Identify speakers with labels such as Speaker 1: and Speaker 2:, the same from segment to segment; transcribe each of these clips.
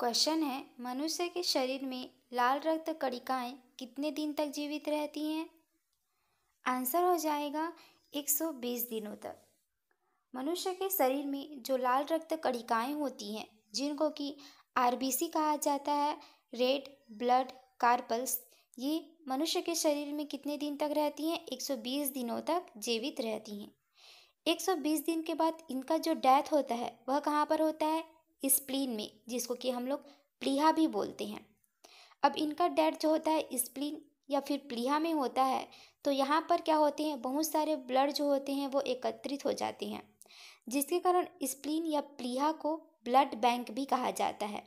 Speaker 1: question है मनुष्य के शरीर में लाल रक्त कणिकाएं कितने दिन तक जीवित रहती हैं आंसर हो जाएगा 120 दिनों तक मनुष्य के शरीर में जो लाल रक्त कणिकाएं होती हैं जिनको कि आरबीसी कहा जाता है रेड ब्लड कार्पल्स ये मनुष्य के शरीर में कितने दिन तक रहती हैं 120 दिनों तक जीवित रहती हैं 120 दिन के बाद इनका जो डेथ होता है वह कहाँ पर होता है स्प्लीन में जिसको कि हम लोग प्लीहा भी बोलते हैं अब इनका डेड जो होता है स्प्लीन या फिर प्लीहा में होता है तो यहाँ पर क्या होते हैं बहुत सारे ब्लड जो होते हैं वो एकत्रित हो जाते हैं जिसके कारण स्प्लीन या प्लीहा को ब्लड बैंक भी कहा जाता है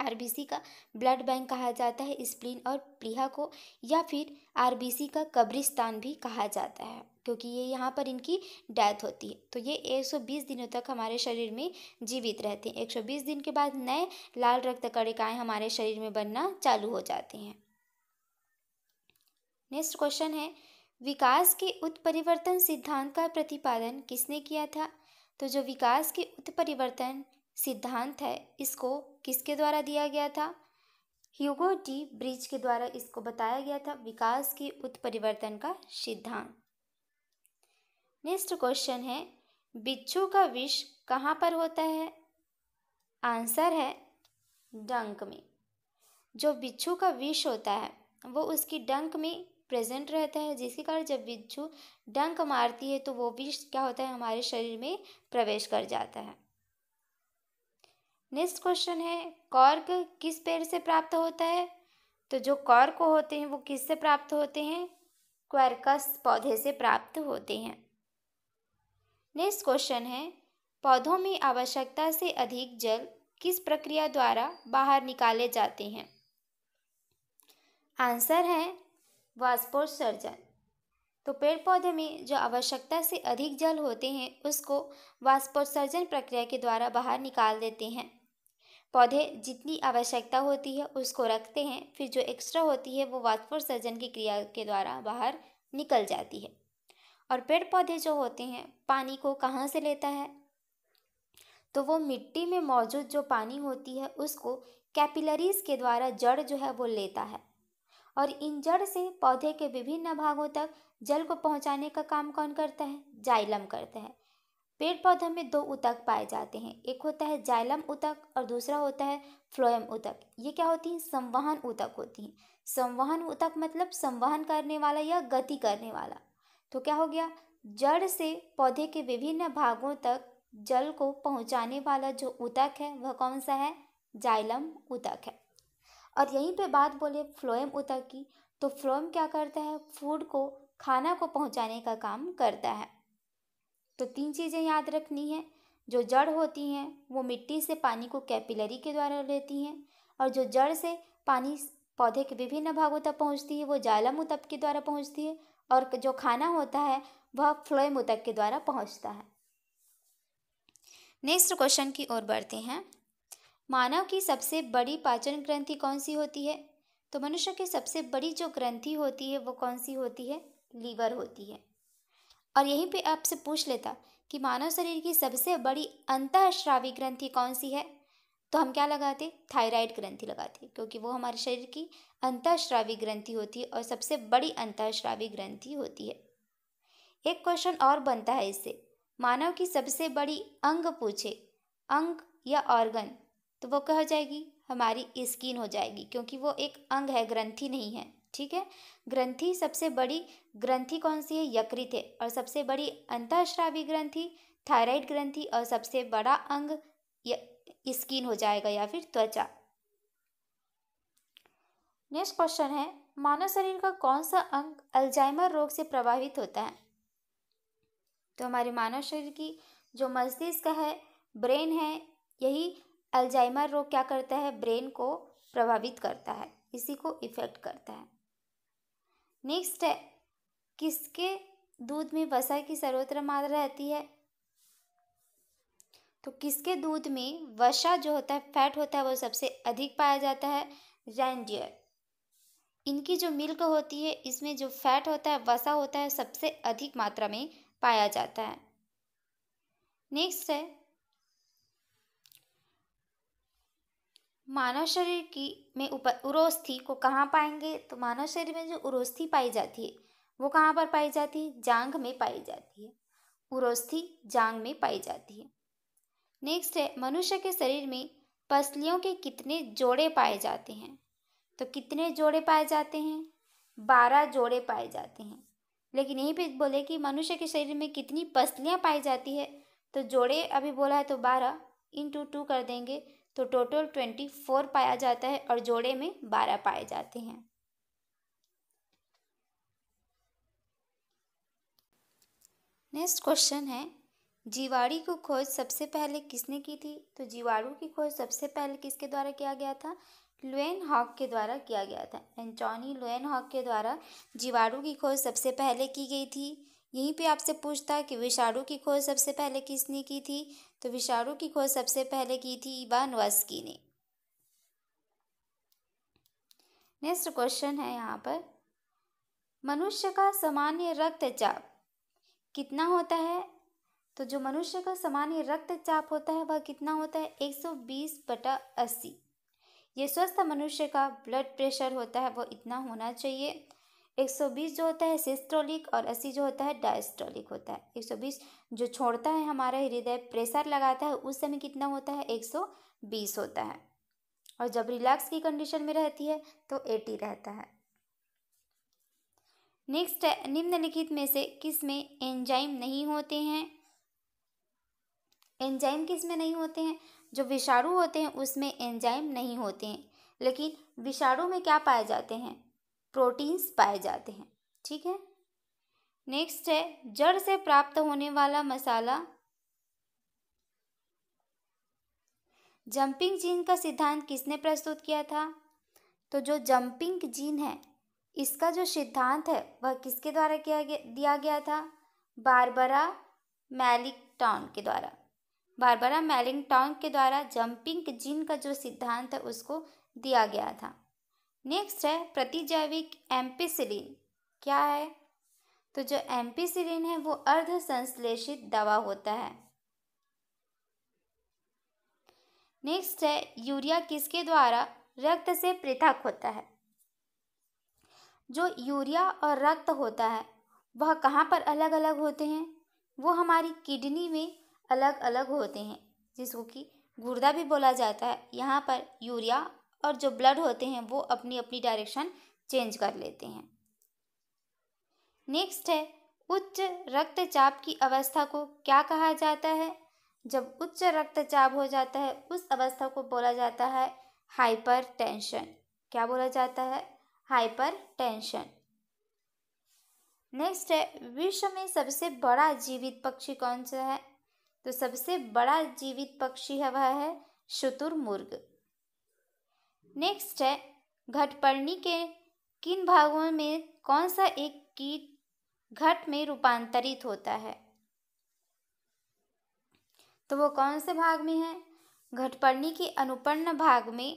Speaker 1: आरबीसी का ब्लड बैंक कहा जाता है स्प्लीन और प्रिया को या फिर आरबीसी का कब्रिस्तान भी कहा जाता है क्योंकि ये यहाँ पर इनकी डेथ होती है तो ये 120 दिनों तक हमारे शरीर में जीवित रहते हैं 120 दिन के बाद नए लाल रक्त कणिकाएं हमारे शरीर में बनना चालू हो जाते हैं नेक्स्ट क्वेश्चन है विकास के उत्परिवर्तन सिद्धांत का प्रतिपादन किसने किया था तो जो विकास के उत्परिवर्तन सिद्धांत है इसको किसके द्वारा दिया गया था ह्यूगो डी ब्रिज के द्वारा इसको बताया गया था विकास की उत्परिवर्तन का सिद्धांत नेक्स्ट क्वेश्चन है बिच्छू का विष कहाँ पर होता है आंसर है डंक में जो बिच्छू का विष होता है वो उसकी डंक में प्रेजेंट रहता है जिसके कारण जब बिच्छू डंक मारती है तो वो विष क्या होता है हमारे शरीर में प्रवेश कर जाता है नेक्स्ट क्वेश्चन है कॉर्क किस पेड़ से प्राप्त होता है तो जो कॉर्क होते हैं वो किससे प्राप्त होते हैं क्वारकस पौधे से प्राप्त होते हैं नेक्स्ट क्वेश्चन है पौधों में आवश्यकता से अधिक जल किस प्रक्रिया द्वारा बाहर निकाले जाते हैं आंसर है वास्पोत्सर्जन तो पेड़ पौधे में जो आवश्यकता से अधिक जल होते हैं उसको वाष्पोत्सर्जन प्रक्रिया के द्वारा बाहर निकाल देते हैं पौधे जितनी आवश्यकता होती है उसको रखते हैं फिर जो एक्स्ट्रा होती है वो वाष्पोत्सर्जन की क्रिया के द्वारा बाहर निकल जाती है और पेड़ पौधे जो होते हैं पानी को कहाँ से लेता है तो वो मिट्टी में मौजूद जो पानी होती है उसको कैपिलरीज के द्वारा जड़ जो है वो लेता है और इन जड़ से पौधे के विभिन्न भागों तक जल को पहुंचाने का काम कौन करता है जाइलम करता है पेड़ पौधे में दो उतक पाए जाते हैं एक होता है जाइलम उतक और दूसरा होता है फ्लोएम उतक ये क्या होती हैं संवहन उतक होती हैं संवहन उतक मतलब संवहन करने वाला या गति करने वाला तो क्या हो गया जड़ से पौधे के विभिन्न भागों तक जल को पहुंचाने वाला जो उतक है वह कौन सा है जाइलम उतक है और यहीं पे बात बोले फ्लोएम उतक की तो फ्लोएम क्या करता है फूड को खाना को पहुंचाने का काम करता है तो तीन चीज़ें याद रखनी है जो जड़ होती हैं वो मिट्टी से पानी को कैपिलरी के द्वारा लेती हैं और जो जड़ से पानी पौधे के विभिन्न भागों तक पहुंचती है वो जालम उतप के द्वारा पहुंचती है और जो खाना होता है वह फ्लोएम उतक के द्वारा पहुंचता है नेक्स्ट क्वेश्चन की ओर बढ़ते हैं मानव की सबसे बड़ी पाचन ग्रंथि कौन सी होती है तो मनुष्य की सबसे बड़ी जो ग्रंथि होती है वो कौन सी होती है लीवर होती है और यहीं पे आपसे पूछ लेता कि मानव शरीर की सबसे बड़ी अंतःश्रावी ग्रंथि कौन सी है तो हम क्या लगाते थायराइड ग्रंथि लगाते क्योंकि वो हमारे शरीर की अंतःश्रावी ग्रंथि होती है और सबसे बड़ी अंतःश्रावी ग्रंथि होती है एक क्वेश्चन और बनता है इससे मानव की सबसे बड़ी अंग पूछे अंग या ऑर्गन तो वो क्या हो जाएगी हमारी स्किन हो जाएगी क्योंकि वो एक अंग है ग्रंथि नहीं है ठीक है ग्रंथि सबसे बड़ी ग्रंथि कौन सी है यकृत है और सबसे बड़ी अंतःश्रावी ग्रंथि थायराइड ग्रंथि और सबसे बड़ा अंग स्किन हो जाएगा या फिर त्वचा नेक्स्ट क्वेश्चन है मानव शरीर का कौन सा अंग अल्जाइमर रोग से प्रभावित होता है तो हमारे मानव शरीर की जो मस्तिष्क है ब्रेन है यही अल्जाइमर रोग क्या करता है ब्रेन को प्रभावित करता है इसी को इफेक्ट करता है नेक्स्ट है किसके दूध में वसा की सर्वत्र मात्रा रहती है तो किसके दूध में वसा जो होता है फैट होता है वो सबसे अधिक पाया जाता है रेंडियर इनकी जो मिल्क होती है इसमें जो फैट होता है वसा होता है सबसे अधिक मात्रा में पाया जाता है नेक्स्ट है मानव शरीर की में उप उरोस्थी को कहाँ पाएंगे तो मानव शरीर में जो उरोस्थी पाई जाती है वो कहाँ पर पाई जाती है जांग में पाई जाती है उरोस्थी जांग में पाई जाती है नेक्स्ट है मनुष्य के शरीर में पसलियों के कितने जोड़े पाए जाते हैं तो कितने जोड़े पाए जाते हैं बारह जोड़े पाए जाते हैं लेकिन यहीं पे बोले कि मनुष्य के शरीर में कितनी पसलियाँ पाई जाती है तो जोड़े अभी बोला है तो बारह इंटू टू कर देंगे तो टोटल ट्वेंटी फोर पाया जाता है और जोड़े में बारह पाए जाते हैं नेक्स्ट क्वेश्चन है जीवाणु की खोज सबसे पहले किसने की थी तो जीवाणु की खोज सबसे पहले किसके द्वारा किया गया था लुएन हॉक के द्वारा किया गया था एंटोनी लुएन हॉक के द्वारा जीवाणु की खोज सबसे पहले की गई थी यहीं पे आपसे पूछता कि विषाणु की खोज सबसे पहले किसने की थी तो विषाणु की खोज सबसे पहले की थी इवान वास्की ने नेक्स्ट क्वेश्चन है यहाँ पर मनुष्य का सामान्य रक्तचाप कितना होता है तो जो मनुष्य का सामान्य रक्तचाप होता है वह कितना होता है एक सौ बीस बटा अस्सी ये स्वस्थ मनुष्य का ब्लड प्रेशर होता है वो इतना होना चाहिए 120 जो होता है सिस्ट्रोलिक और 80 जो होता है डायस्ट्रोलिक होता है 120 जो छोड़ता है हमारा हृदय प्रेशर लगाता है उस समय कितना होता है 120 होता है और जब रिलैक्स की कंडीशन में रहती है तो 80 रहता है नेक्स्ट है निम्नलिखित में से किस में एंजाइम नहीं होते हैं एंजाइम किस में नहीं होते हैं जो विषाणु होते हैं उसमें एंजाइम नहीं होते हैं लेकिन विषाणु में क्या पाए जाते हैं प्रोटीन्स पाए जाते हैं ठीक है नेक्स्ट है जड़ से प्राप्त होने वाला मसाला जंपिंग जीन का सिद्धांत किसने प्रस्तुत किया था तो जो जंपिंग जीन है इसका जो सिद्धांत है वह किसके द्वारा किया गया दिया गया था बारबरा टॉन के द्वारा बारबरा मैलिंगटॉन के द्वारा जंपिंग जीन का जो सिद्धांत है उसको दिया गया था नेक्स्ट है प्रतिजैविक एम्पीसिलिन क्या है तो जो एम्पीसिलिन है वो अर्ध संश्लेषित दवा होता है नेक्स्ट है यूरिया किसके द्वारा रक्त से पृथक होता है जो यूरिया और रक्त होता है वह कहाँ पर अलग अलग होते हैं वो हमारी किडनी में अलग अलग होते हैं जिसको कि गुर्दा भी बोला जाता है यहाँ पर यूरिया और जो ब्लड होते हैं वो अपनी अपनी डायरेक्शन चेंज कर लेते हैं नेक्स्ट है उच्च रक्तचाप की अवस्था को क्या कहा जाता है जब उच्च रक्तचाप हो जाता है उस अवस्था को बोला जाता है हाइपर टेंशन क्या बोला जाता है हाइपर टेंशन नेक्स्ट है विश्व में सबसे बड़ा जीवित पक्षी कौन सा है तो सबसे बड़ा जीवित पक्षी है वह है शुतुरमुर्ग नेक्स्ट है घटपर्णी के किन भागों में कौन सा एक कीट घट में रूपांतरित होता है तो वो कौन से भाग में है घटपर्णी की अनुपर्ण भाग में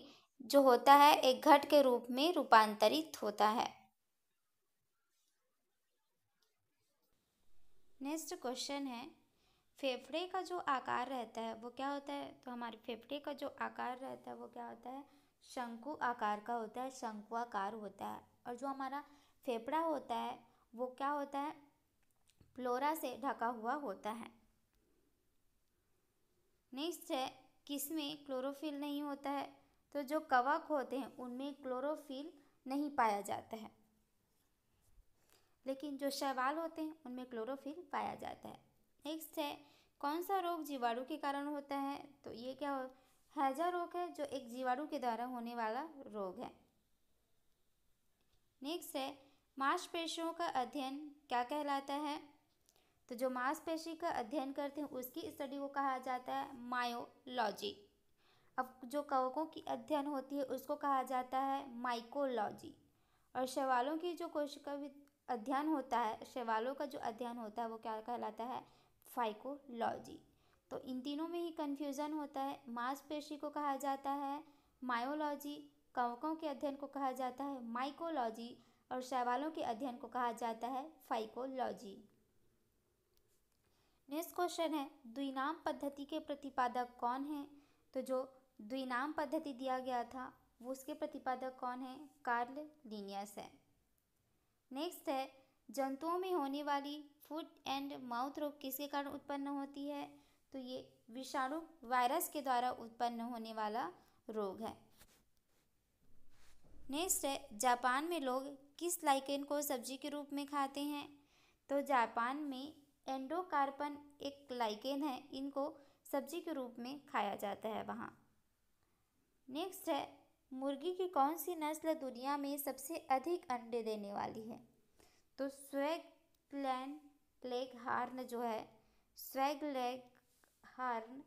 Speaker 1: जो होता है एक घट के रूप में रूपांतरित होता है नेक्स्ट क्वेश्चन है फेफड़े का जो आकार रहता है वो क्या होता है तो हमारे फेफड़े का जो आकार रहता है वो क्या होता है शंकु आकार का होता है शंकु आकार होता है और जो हमारा फेफड़ा होता है वो क्या होता है फ्लोरा से ढका हुआ होता है नेक्स्ट है किसमें क्लोरोफिल नहीं होता है तो जो कवक होते हैं उनमें क्लोरोफिल नहीं पाया जाता है लेकिन जो शैवाल होते हैं उनमें क्लोरोफिल पाया जाता है नेक्स्ट है कौन सा रोग जीवाणु के कारण होता है तो ये क्या हो हैजा रोग है जो एक जीवाणु के द्वारा होने वाला रोग है नेक्स्ट है मांसपेशियों का अध्ययन क्या कहलाता है तो जो मांसपेशी का अध्ययन करते हैं उसकी स्टडी को कहा जाता है मायोलॉजी अब जो कवकों की अध्ययन होती है उसको कहा जाता है माइकोलॉजी और शैवालों की जो कोशिका अध्ययन होता है शैवालों का जो अध्ययन होता है वो क्या कहलाता है फाइकोलॉजी तो इन तीनों में ही कन्फ्यूज़न होता है मांसपेशी को कहा जाता है मायोलॉजी कवकों के अध्ययन को कहा जाता है माइकोलॉजी और शैवालों के अध्ययन को कहा जाता है फाइकोलॉजी नेक्स्ट क्वेश्चन है द्विनाम पद्धति के प्रतिपादक कौन हैं तो जो द्विनाम पद्धति दिया गया था वो उसके प्रतिपादक कौन है कार्ल लीनियस है नेक्स्ट है जंतुओं में होने वाली फुट एंड माउथ रोग किसके कारण उत्पन्न होती है तो ये विषाणु वायरस के द्वारा उत्पन्न होने वाला रोग है नेक्स्ट है जापान में लोग किस लाइकेन को सब्जी के रूप में खाते हैं तो जापान में एंडोकार्पन एक लाइकेन है इनको सब्जी के रूप में खाया जाता है वहाँ नेक्स्ट है मुर्गी की कौन सी नस्ल दुनिया में सबसे अधिक अंडे देने वाली है तो स्वेग लैंड लेग हार्न जो है स्वेग लेग हार्न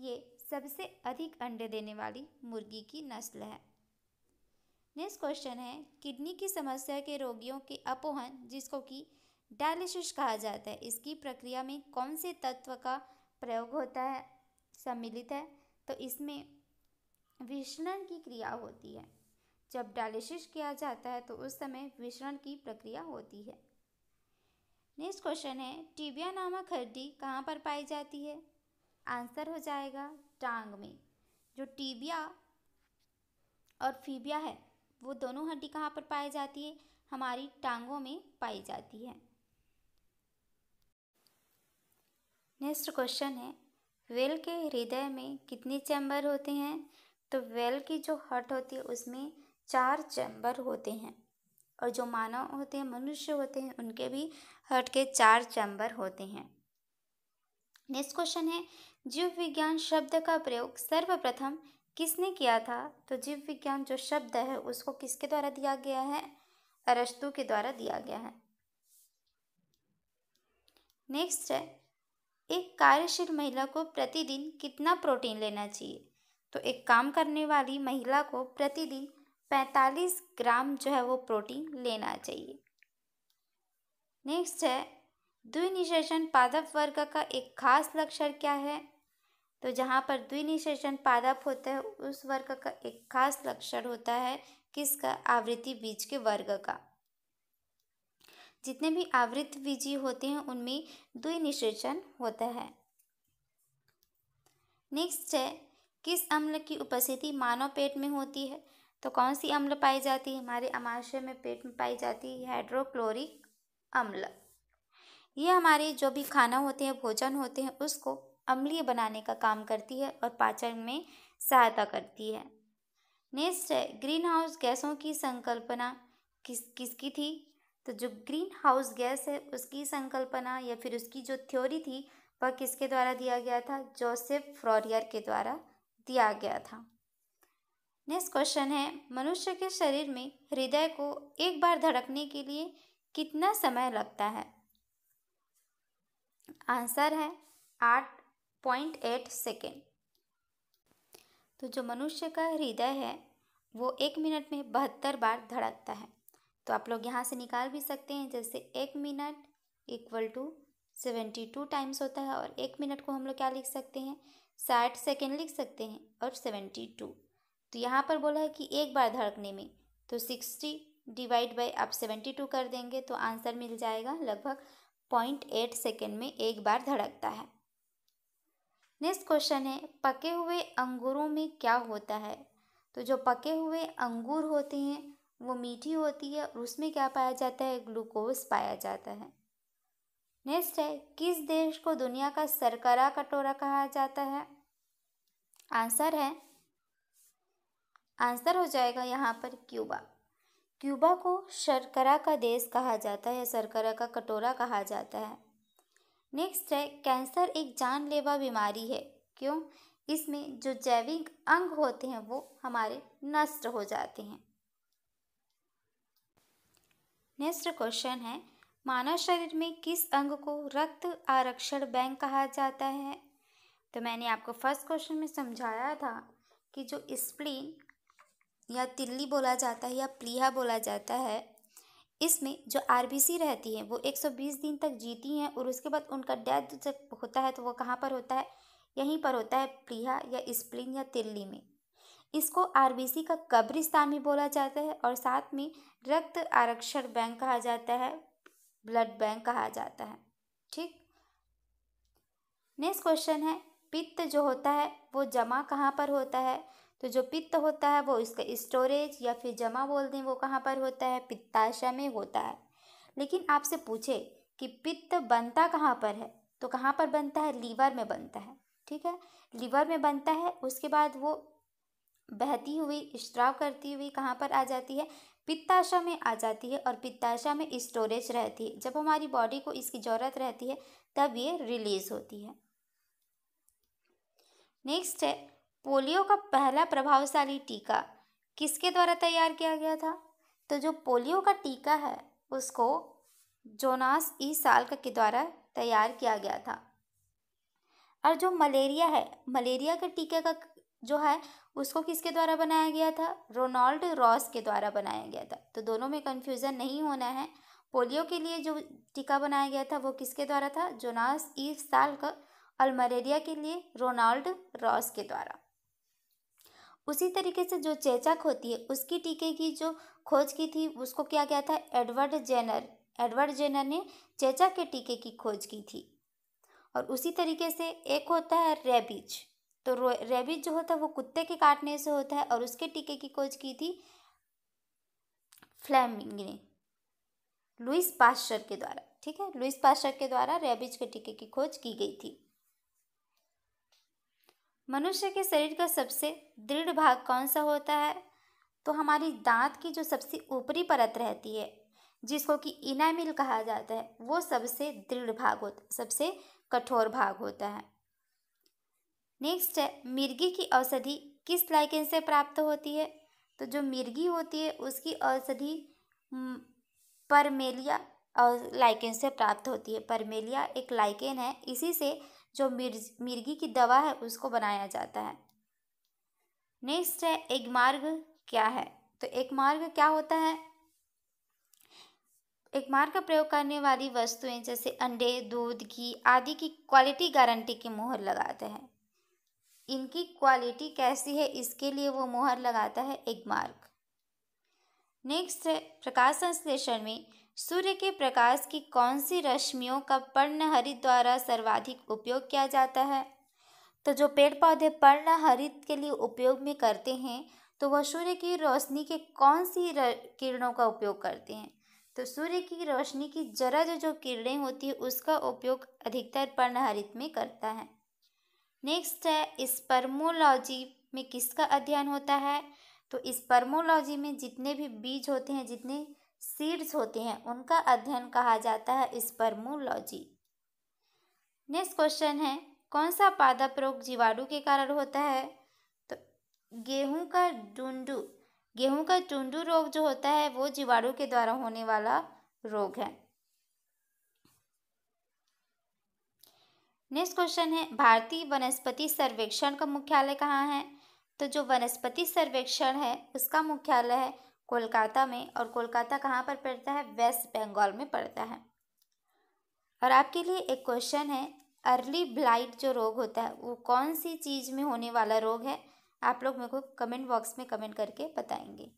Speaker 1: ये सबसे अधिक अंडे देने वाली मुर्गी की नस्ल है नेक्स्ट क्वेश्चन है किडनी की समस्या के रोगियों के अपोहन जिसको कि डायलिसिस कहा जाता है इसकी प्रक्रिया में कौन से तत्व का प्रयोग होता है सम्मिलित है तो इसमें विषणन की क्रिया होती है जब डायलिसिस किया जाता है तो उस समय विषण की प्रक्रिया होती है नेक्स्ट क्वेश्चन है टीबिया नामक हड्डी कहाँ पर पाई जाती है आंसर हो जाएगा टांग में जो टीबिया और फीबिया है वो दोनों हड्डी कहाँ पर पाई जाती है हमारी टांगों में पाई जाती है नेक्स्ट क्वेश्चन है वेल के हृदय में कितने चैम्बर होते हैं तो वेल की जो हट होती है उसमें चार चैम्बर होते हैं और जो मानव होते हैं मनुष्य होते हैं उनके भी हट के चार चैम्बर होते हैं नेक्स्ट क्वेश्चन है जीव विज्ञान शब्द का प्रयोग सर्वप्रथम किसने किया था तो जीव विज्ञान जो शब्द है उसको किसके द्वारा दिया गया है अरस्तु के द्वारा दिया गया है नेक्स्ट है एक कार्यशील महिला को प्रतिदिन कितना प्रोटीन लेना चाहिए तो एक काम करने वाली महिला को प्रतिदिन 45 ग्राम जो है वो प्रोटीन लेना चाहिए नेक्स्ट है द्विनिशेषण पादप वर्ग का एक खास लक्षण क्या है तो जहाँ पर द्विनिशेषण पादप होता है उस वर्ग का एक खास लक्षण होता है किसका आवृत्ति बीज के वर्ग का जितने भी आवृत बीजी होते हैं उनमें द्विनिशेषण होता है नेक्स्ट है किस अम्ल की उपस्थिति मानव पेट में होती है तो कौन सी अम्ल पाई जाती है हमारे अमाशय में पेट में पाई जाती है हाइड्रोक्लोरिक अम्ल ये हमारे जो भी खाना होते हैं भोजन होते हैं उसको अम्लीय बनाने का काम करती है और पाचन में सहायता करती है नेक्स्ट है ग्रीन हाउस गैसों की संकल्पना किस किसकी थी तो जो ग्रीन हाउस गैस है उसकी संकल्पना या फिर उसकी जो थ्योरी थी वह किसके द्वारा दिया गया था जोसेफ फ्रॉरियर के द्वारा दिया गया था नेक्स्ट क्वेश्चन है मनुष्य के शरीर में हृदय को एक बार धड़कने के लिए कितना समय लगता है आंसर है आठ पॉइंट एट सेकेंड तो जो मनुष्य का हृदय है वो एक मिनट में बहत्तर बार धड़कता है तो आप लोग यहाँ से निकाल भी सकते हैं जैसे एक minute equal to seventy two times होता है और एक मिनट को हम लोग क्या लिख सकते हैं साठ सेकेंड लिख सकते हैं और सेवेंटी टू तो यहाँ पर बोला है कि एक बार धड़कने में तो सिक्सटी डिवाइड बाई आप सेवेंटी टू कर देंगे तो आंसर मिल जाएगा लगभग पॉइंट एट सेकेंड में एक बार धड़कता है नेक्स्ट क्वेश्चन है पके हुए अंगूरों में क्या होता है तो जो पके हुए अंगूर होते हैं वो मीठी होती है और उसमें क्या पाया जाता है ग्लूकोज पाया जाता है नेक्स्ट है किस देश को दुनिया का सरकरा कटोरा कहा जाता है आंसर है आंसर हो जाएगा यहाँ पर क्यूबा क्यूबा को शर्करा का देश कहा जाता है शर्करा का कटोरा कहा जाता है नेक्स्ट है कैंसर एक जानलेवा बीमारी है क्यों इसमें जो जैविक अंग होते हैं वो हमारे नष्ट हो जाते हैं नेक्स्ट क्वेश्चन है मानव शरीर में किस अंग को रक्त आरक्षण बैंक कहा जाता है तो मैंने आपको फर्स्ट क्वेश्चन में समझाया था कि जो स्प्लीन या तिल्ली बोला जाता है या प्लीहा बोला जाता है इसमें जो आर रहती है वो 120 दिन तक जीती हैं और उसके बाद उनका डेथ जब होता है तो वो कहाँ पर होता है यहीं पर होता है प्लीहा या स्प्लिन या तिल्ली में इसको आर का कब्रिस्तान भी बोला जाता है और साथ में रक्त आरक्षण बैंक कहा जाता है ब्लड बैंक कहा जाता है ठीक नेक्स्ट क्वेश्चन है पित्त जो होता है वो जमा कहाँ पर होता है तो जो पित्त होता है वो इसका स्टोरेज या फिर जमा बोल दें वो कहाँ पर होता है पित्ताशय में होता है लेकिन आपसे पूछे कि पित्त बनता कहाँ पर है तो कहाँ पर बनता है लीवर में बनता है ठीक है लीवर में बनता है उसके बाद वो बहती हुई स्त्राव करती हुई कहाँ पर आ जाती है पित्ताशा में आ जाती है और पित्ताशा में स्टोरेज रहती है जब हमारी बॉडी को इसकी ज़रूरत रहती है तब ये रिलीज होती है नेक्स्ट है पोलियो का पहला प्रभावशाली टीका किसके द्वारा तैयार किया गया था तो जो पोलियो का टीका है उसको जोनास ई साल्क के द्वारा तैयार किया गया था और जो मलेरिया है मलेरिया के टीके का जो है उसको किसके द्वारा बनाया गया था रोनाल्ड रॉस के द्वारा बनाया गया था तो दोनों में कन्फ्यूज़न नहीं होना है पोलियो के लिए जो टीका बनाया गया था वो किसके द्वारा था जोनास ई साल्क और मलेरिया के लिए रोनाल्ड रॉस के द्वारा उसी तरीके से जो चेचक होती है उसकी टीके की जो खोज की थी उसको क्या गया था एडवर्ड जेनर एडवर्ड जेनर ने चेचक के टीके की खोज की थी और उसी तरीके से एक होता है रेबिज तो रेबिज जो होता है वो कुत्ते के काटने से होता है और उसके टीके की खोज की थी फ्लैमिंग ने लुइस पास्चर के द्वारा ठीक है लुइस पाश्चर के द्वारा रेबिज के टीके की खोज की गई थी मनुष्य के शरीर का सबसे दृढ़ भाग कौन सा होता है तो हमारी दांत की जो सबसे ऊपरी परत रहती है जिसको कि इनामिल कहा जाता है वो सबसे दृढ़ भाग होता सबसे कठोर भाग होता है नेक्स्ट है मिर्गी की औषधि किस लाइकेन से प्राप्त होती है तो जो मिर्गी होती है उसकी औषधि परमेलिया और लाइकेन से प्राप्त होती है परमेलिया एक लाइकेन है इसी से जो मिर्ज मिर्गी की दवा है उसको बनाया जाता है नेक्स्ट है एक मार्ग क्या है तो एक मार्ग क्या होता है एक मार्ग का प्रयोग करने वाली वस्तुएं जैसे अंडे दूध घी आदि की क्वालिटी गारंटी की मोहर लगाते हैं इनकी क्वालिटी कैसी है इसके लिए वो मोहर लगाता है एक मार्ग नेक्स्ट है प्रकाश संश्लेषण में सूर्य के प्रकाश की कौन सी रश्मियों का पर्णहरित द्वारा सर्वाधिक उपयोग किया जाता है तो जो पेड़ पौधे पर्णहरित के लिए उपयोग में करते हैं तो वह सूर्य की रोशनी के कौन सी किरणों का उपयोग करते हैं तो सूर्य की रोशनी की जरा जो जो किरणें होती है उसका उपयोग अधिकतर पर्णहरित में करता है नेक्स्ट है स्पर्मोलॉजी में किसका अध्ययन होता है तो स्पर्मोलॉजी में जितने भी बीज होते हैं जितने सीड्स होते हैं उनका अध्ययन कहा जाता है स्पर्मोलॉजी नेक्स्ट क्वेश्चन है कौन सा पादप रोग जीवाणु के कारण होता है तो गेहूं का डूडू गेहूं का टुंडू रोग जो होता है वो जीवाणु के द्वारा होने वाला रोग है नेक्स्ट क्वेश्चन है भारतीय वनस्पति सर्वेक्षण का मुख्यालय कहाँ है तो जो वनस्पति सर्वेक्षण है उसका मुख्यालय है कोलकाता में और कोलकाता कहाँ पर पड़ता है वेस्ट बंगाल में पड़ता है और आपके लिए एक क्वेश्चन है अर्ली ब्लाइट जो रोग होता है वो कौन सी चीज़ में होने वाला रोग है आप लोग मेरे को कमेंट बॉक्स में कमेंट करके बताएंगे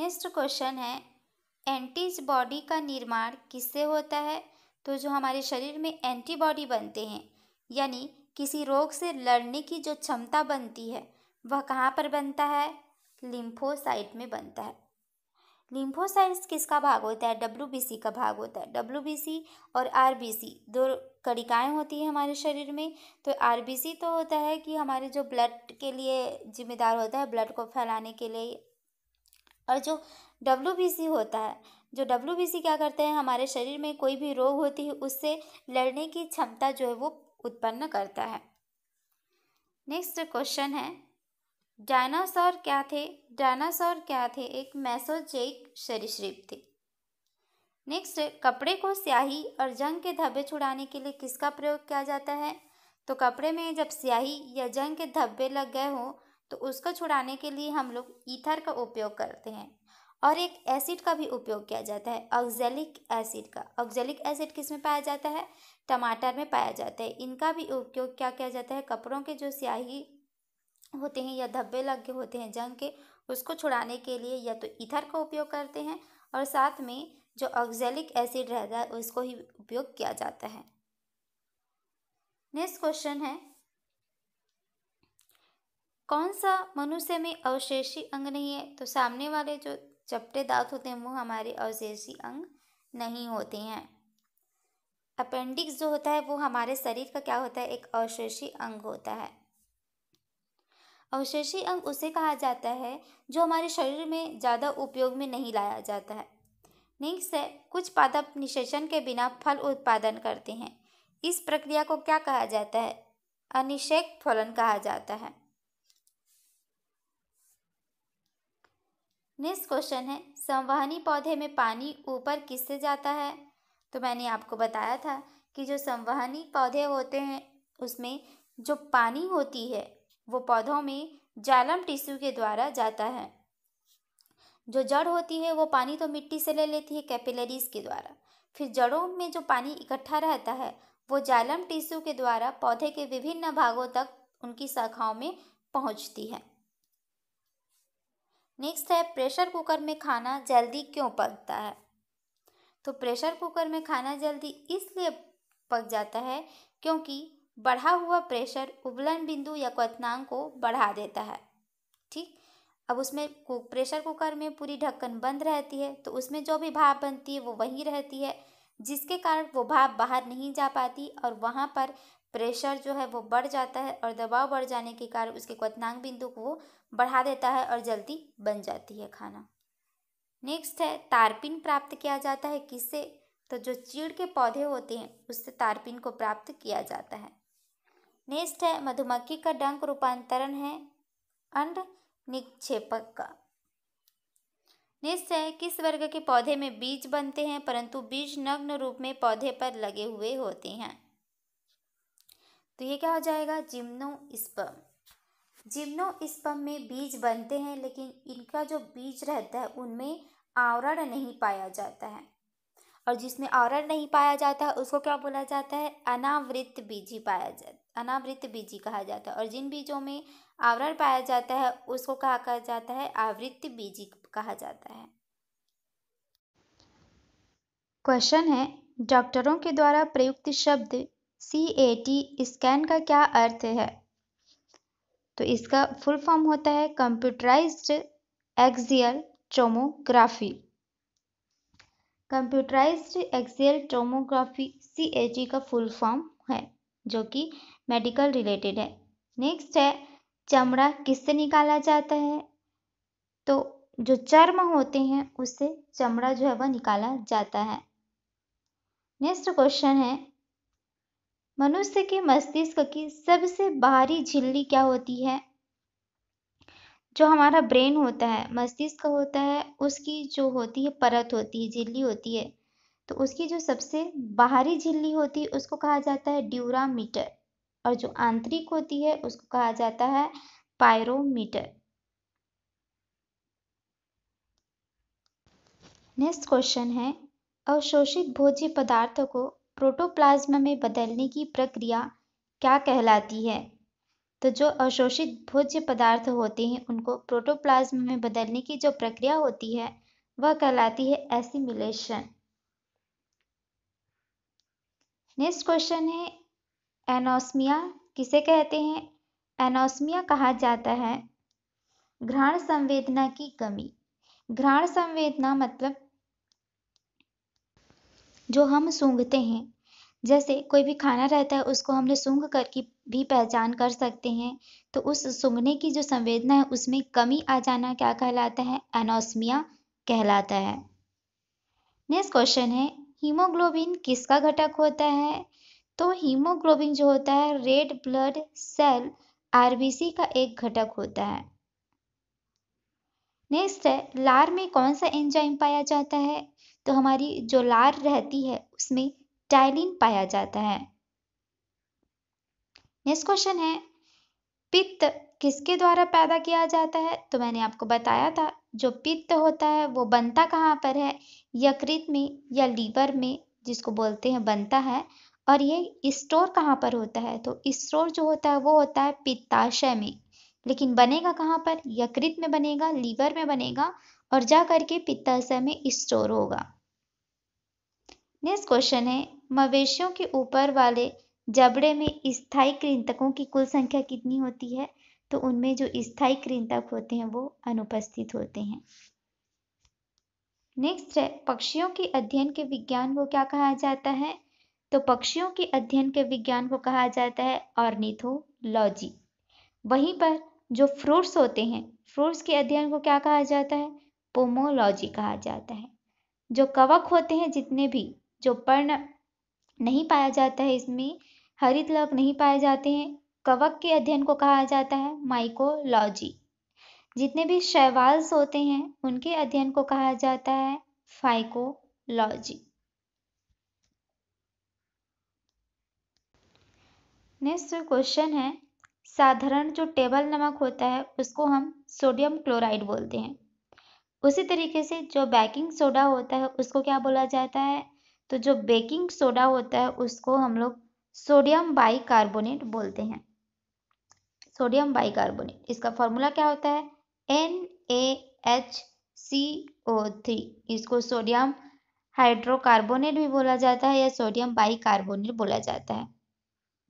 Speaker 1: नेक्स्ट क्वेश्चन है एंटीबॉडी का निर्माण किससे होता है तो जो हमारे शरीर में एंटीबॉडी बनते हैं यानी किसी रोग से लड़ने की जो क्षमता बनती है वह कहाँ पर बनता है लिम्फोसाइट में बनता है लिम्फोसाइट्स किसका भाग होता है डब्ल्यू का भाग होता है डब्ल्यू और आर दो कड़िकाएँ होती है हमारे शरीर में तो आर तो होता है कि हमारे जो ब्लड के लिए जिम्मेदार होता है ब्लड को फैलाने के लिए और जो डब्ल्यू होता है जो डब्ल्यू क्या करते हैं हमारे शरीर में कोई भी रोग होती है उससे लड़ने की क्षमता जो है वो उत्पन्न करता है नेक्स्ट क्वेश्चन है डायनासोर क्या थे डायनासोर क्या थे एक मैसोजेक सरीसृप थे नेक्स्ट कपड़े को स्याही और जंग के धब्बे छुड़ाने के लिए किसका प्रयोग किया जाता है तो कपड़े में जब स्याही या जंग के धब्बे लग गए हों तो उसको छुड़ाने के लिए हम लोग ईथर का उपयोग करते हैं और एक एसिड का भी उपयोग किया जाता है ऑक्जेलिक एसिड का ऑक्जेलिक एसिड किस में पाया जाता है टमाटर में पाया जाता है इनका भी उपयोग क्या किया जाता है कपड़ों के जो स्याही होते हैं या धब्बे लग गए होते हैं जंग के उसको छुड़ाने के लिए या तो इथर का उपयोग करते हैं और साथ में जो ऑक्जेलिक एसिड रहता है उसको ही उपयोग किया जाता है नेक्स्ट क्वेश्चन है कौन सा मनुष्य में अवशेषी अंग नहीं है तो सामने वाले जो चपटे दांत होते हैं वो हमारे अवशेषी अंग नहीं होते हैं अपेंडिक्स जो होता है वो हमारे शरीर का क्या होता है एक अवशेषी अंग होता है अवशेषी अंग उसे कहा जाता है जो हमारे शरीर में ज़्यादा उपयोग में नहीं लाया जाता है नेक्स्ट है कुछ पादप निषेचन के बिना फल उत्पादन करते हैं इस प्रक्रिया को क्या कहा जाता है अनिषेक फलन कहा जाता है नेक्स्ट क्वेश्चन है संवहनी पौधे में पानी ऊपर किससे जाता है तो मैंने आपको बताया था कि जो संवहनी पौधे होते हैं उसमें जो पानी होती है वो पौधों में जालम टिश्यू के द्वारा जाता है जो जड़ होती है वो पानी तो मिट्टी से ले लेती है कैपिलरीज के द्वारा फिर जड़ों में जो पानी इकट्ठा रहता है वो जालम टिश्यू के द्वारा पौधे के विभिन्न भागों तक उनकी शाखाओं में पहुंचती है नेक्स्ट है प्रेशर कुकर में खाना जल्दी क्यों पकता है तो प्रेशर कुकर में खाना जल्दी इसलिए पक जाता है क्योंकि बढ़ा हुआ प्रेशर उबलन बिंदु या क्वथनांक को बढ़ा देता है ठीक अब उसमें प्रेशर कुकर में पूरी ढक्कन बंद रहती है तो उसमें जो भी भाप बनती है वो वहीं रहती है जिसके कारण वो भाप बाहर नहीं जा पाती और वहाँ पर प्रेशर जो है वो बढ़ जाता है और दबाव बढ़ जाने के कारण उसके क्वथनांक बिंदु को वो बढ़ा देता है और जल्दी बन जाती है खाना नेक्स्ट है तारपिन प्राप्त किया जाता है किससे तो जो चीड़ के पौधे होते हैं उससे तारपिन को प्राप्त किया जाता है नेक्स्ट है मधुमक्खी का डंक रूपांतरण है अंड निक्षेपक का नेक्स्ट है किस वर्ग के पौधे में बीज बनते हैं परंतु बीज नग्न रूप में पौधे पर लगे हुए होते हैं तो ये क्या हो जाएगा जिम्नो स्पम जिम्नो स्पम में बीज बनते हैं लेकिन इनका जो बीज रहता है उनमें आवरण नहीं पाया जाता है और जिसमें आवरण नहीं पाया जाता है उसको क्या बोला जाता है अनावृत बीज ही पाया जाता अनावृत बीजी कहा जाता है और जिन बीजों में आवरण पाया जाता है उसको कहा कहा जाता है आवृत बीजी कहा जाता है क्वेश्चन है डॉक्टरों के द्वारा प्रयुक्त शब्द सी ए टी स्कैन का क्या अर्थ है तो इसका फुल फॉर्म होता है computerised axial tomography computerised axial tomography C A T का फुल फॉर्म है जो कि मेडिकल रिलेटेड है नेक्स्ट है चमड़ा किससे निकाला जाता है तो जो चर्म होते हैं उससे चमड़ा जो है वह निकाला जाता है नेक्स्ट क्वेश्चन है मनुष्य के मस्तिष्क की सबसे बाहरी झिल्ली क्या होती है जो हमारा ब्रेन होता है मस्तिष्क होता है उसकी जो होती है परत होती है झिल्ली होती है तो उसकी जो सबसे बाहरी झिल्ली होती है उसको कहा जाता है ड्यूरामीटर और जो आंतरिक होती है उसको कहा जाता है पायरोमीटर नेक्स्ट क्वेश्चन है अवशोषित भोज्य पदार्थ को प्रोटोप्लाज्मा में बदलने की प्रक्रिया क्या कहलाती है तो जो अवशोषित भोज्य पदार्थ होते हैं उनको प्रोटोप्लाज्मा में बदलने की जो प्रक्रिया होती है वह कहलाती है एसिमिलेशन नेक्स्ट क्वेश्चन है एनोस्मिया किसे कहते हैं एनोस्मिया कहा जाता है घ्राण संवेदना की कमी घ्राण संवेदना मतलब जो हम सूंघते हैं जैसे कोई भी खाना रहता है उसको हम लोग सूंघ करके भी पहचान कर सकते हैं तो उस सूंघने की जो संवेदना है उसमें कमी आ जाना क्या कहलाता है एनोस्मिया कहलाता है नेक्स्ट क्वेश्चन है हीमोग्लोबिन किसका घटक होता है तो हीमोग्लोबिन जो होता है रेड ब्लड सेल आरबीसी का एक घटक होता है नेक्स्ट है लार में कौन सा एंजाइम पाया जाता है तो हमारी जो लार रहती है उसमें टाइलिन पाया जाता है नेक्स्ट क्वेश्चन है पित्त किसके द्वारा पैदा किया जाता है तो मैंने आपको बताया था जो पित्त होता है वो बनता कहाँ पर है यकृत में या लीवर में जिसको बोलते हैं बनता है और ये स्टोर कहाँ पर होता है तो स्टोर जो होता है वो होता है पित्ताशय में लेकिन बनेगा कहाँ पर यकृत में बनेगा लीवर में बनेगा और जा करके पित्ताशय में स्टोर होगा नेक्स्ट क्वेश्चन है मवेशियों के ऊपर वाले जबड़े में स्थायी कृंतकों की कुल संख्या कितनी होती है तो उनमें जो स्थाई कृंतक होते हैं वो अनुपस्थित होते हैं नेक्स्ट है पक्षियों के अध्ययन के विज्ञान को क्या कहा जाता है तो पक्षियों के अध्ययन के विज्ञान को कहा जाता है ऑर्निथोलॉजी वहीं पर जो फ्रूट्स होते हैं फ्रूट्स के अध्ययन को क्या कहा जाता है पोमोलॉजी कहा जाता है जो कवक होते हैं जितने भी जो पर्ण नहीं पाया जाता है इसमें हरित लवक नहीं पाए जाते हैं कवक के अध्ययन को कहा जाता है माइकोलॉजी जितने भी शैवाल्स होते हैं उनके अध्ययन को कहा जाता है फाइकोलॉजी नेक्स्ट क्वेश्चन है साधारण जो टेबल नमक होता है उसको हम सोडियम क्लोराइड बोलते हैं उसी तरीके से जो बेकिंग सोडा होता है उसको क्या बोला जाता है तो जो बेकिंग सोडा होता है उसको हम लोग सोडियम बाइकार्बोनेट बोलते हैं सोडियम बाइकार्बोनेट इसका फॉर्मूला क्या होता है N A H C O three इसको सोडियम हाइड्रोकार्बोनेट भी बोला जाता है या सोडियम बाइकार्बोनेट बोला जाता है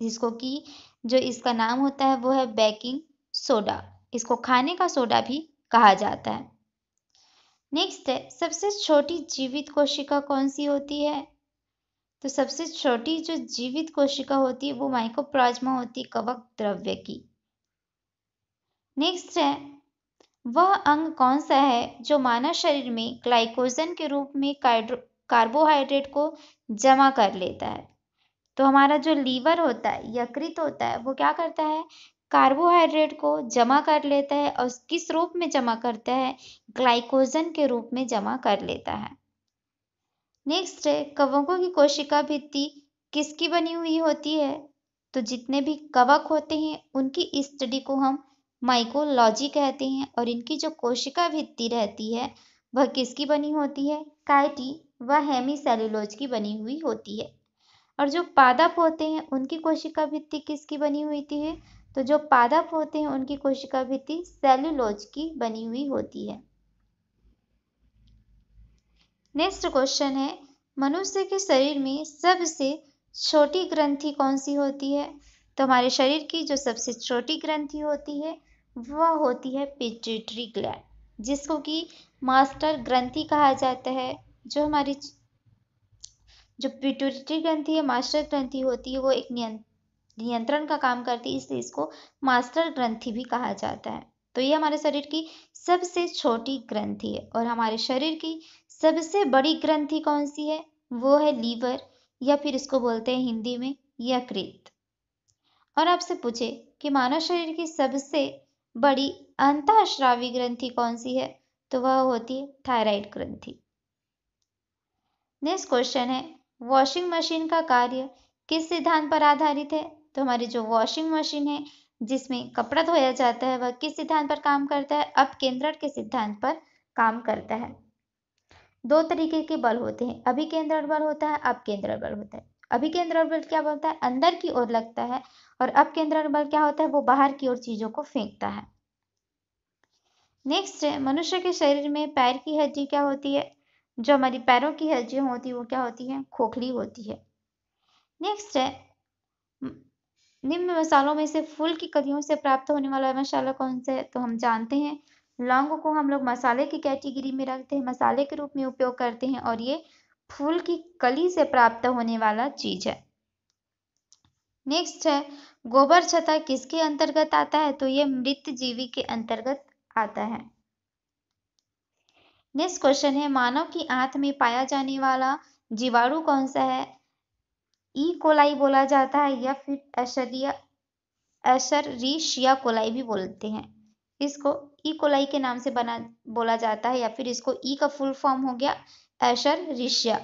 Speaker 1: जिसको कि जो इसका नाम होता है वो है बेकिंग सोडा इसको खाने का सोडा भी कहा जाता है नेक्स्ट है सबसे छोटी जीवित कोशिका कौन सी होती है तो सबसे छोटी जो जीवित कोशिका होती है वो माइकोप्लाज्मा होती है कवक द्रव्य की नेक्स्ट है वह अंग कौन सा है जो मानव शरीर में ग्लाइकोजन के रूप में कार्बोहाइड्रेट को जमा कर लेता है तो हमारा जो लीवर होता है यकृत होता है वो क्या करता है कार्बोहाइड्रेट को जमा कर लेता है और किस रूप में जमा करता है ग्लाइकोजन के रूप में जमा कर लेता है नेक्स्ट है कवकों की कोशिका भित्ति किसकी बनी हुई होती है तो जितने भी कवक होते हैं उनकी स्टडी को हम माइकोलॉजी कहते हैं और इनकी जो कोशिका भित्ति रहती है वह किसकी बनी होती है काइटी व हेमी की बनी हुई होती है और जो पादप होते हैं उनकी कोशिका भित्ति किसकी बनी हुई है तो जो पादप होते हैं उनकी कोशिका भित्ति सेल्यूलोज की बनी हुई होती है नेक्स्ट क्वेश्चन है मनुष्य के शरीर में सबसे छोटी ग्रंथि कौन सी होती है तो हमारे शरीर की जो सबसे छोटी ग्रंथि होती है वह होती है पिट्यूटरी ग्लैंड जिसको कि मास्टर ग्रंथि कहा जाता है जो हमारी जो पिट्यूटरी ग्रंथि या मास्टर ग्रंथि होती है वो एक नियंत्रण का काम करती है इसलिए इसको मास्टर ग्रंथि भी कहा जाता है तो ये हमारे शरीर की सबसे छोटी ग्रंथि है और हमारे शरीर की सबसे बड़ी ग्रंथि कौन सी है वो है लीवर या फिर इसको बोलते हैं हिंदी में यकृत और आपसे पूछे कि मानव शरीर की सबसे बड़ी अंतःश्रावी ग्रंथि कौन सी है तो वह होती है थायराइड ग्रंथि नेक्स्ट क्वेश्चन है वॉशिंग मशीन का कार्य किस सिद्धांत पर आधारित है तो हमारी जो वॉशिंग मशीन है जिसमें कपड़ा धोया जाता है वह किस सिद्धांत पर काम करता है अपकेंद्रण के सिद्धांत पर काम करता है दो तरीके के बल होते हैं अभिकेंद्रण बल होता है अपकेंद्रण बल होता है अभिकेंद्रण बल क्या बोलता है अंदर की ओर लगता है और अपकेंद्रण बल क्या होता है वो बाहर की ओर चीजों को फेंकता है नेक्स्ट है मनुष्य के शरीर में पैर की हड्डी क्या होती है जो हमारी पैरों की हड्डियाँ होती है वो क्या होती है खोखली होती है नेक्स्ट है निम्न मसालों में से फूल की कलियों से प्राप्त होने वाला मसाला कौन सा है तो हम जानते हैं लौंग को हम लोग मसाले की कैटेगरी में रखते हैं मसाले के रूप में उपयोग करते हैं और ये फूल की कली से प्राप्त होने वाला चीज है नेक्स्ट है गोबर छता किसके अंतर्गत आता है तो ये मृत जीवी के अंतर्गत आता है नेक्स्ट क्वेश्चन है मानव की आंत में पाया जाने वाला जीवाणु कौन सा है ई कोलाई बोला जाता है या फिर एशरिया एशरिशिया कोलाई भी बोलते हैं इसको ई कोलाई के नाम से बना बोला जाता है या फिर इसको ई का फुल फॉर्म हो गया एशर रिशिया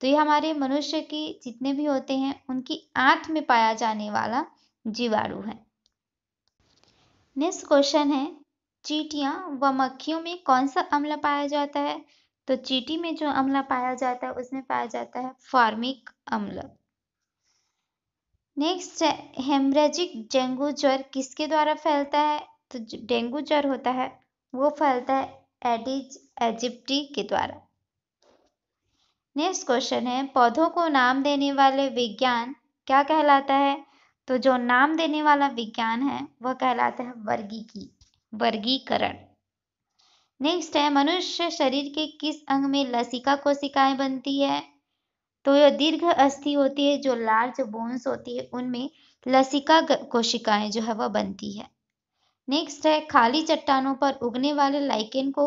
Speaker 1: तो ये हमारे मनुष्य की जितने भी होते हैं उनकी आंत में पाया जाने वाला जीवाणु है नेक्स्ट क्वेश्चन है चीटियाँ व मक्खियों में कौन सा अम्ल पाया जाता है तो चीटी में जो अम्ल पाया जाता है उसमें पाया जाता है फार्मिक अम्ल नेक्स्ट है हेमरेजिक डेंगू ज्वर किसके द्वारा फैलता है तो डेंगू ज्वर होता है वो फैलता है एडिज एजिप्टी के द्वारा नेक्स्ट क्वेश्चन है पौधों को नाम देने वाले विज्ञान क्या कहलाता है तो जो नाम देने वाला विज्ञान है वह कहलाता है की वर्गीकरण नेक्स्ट है मनुष्य शरीर के किस अंग में लसिका कोशिकाएं बनती है तो यह दीर्घ अस्थि होती है जो लार्ज बोन्स होती है उनमें लसिका कोशिकाएं जो है वह बनती है नेक्स्ट है खाली चट्टानों पर उगने वाले लाइकेन को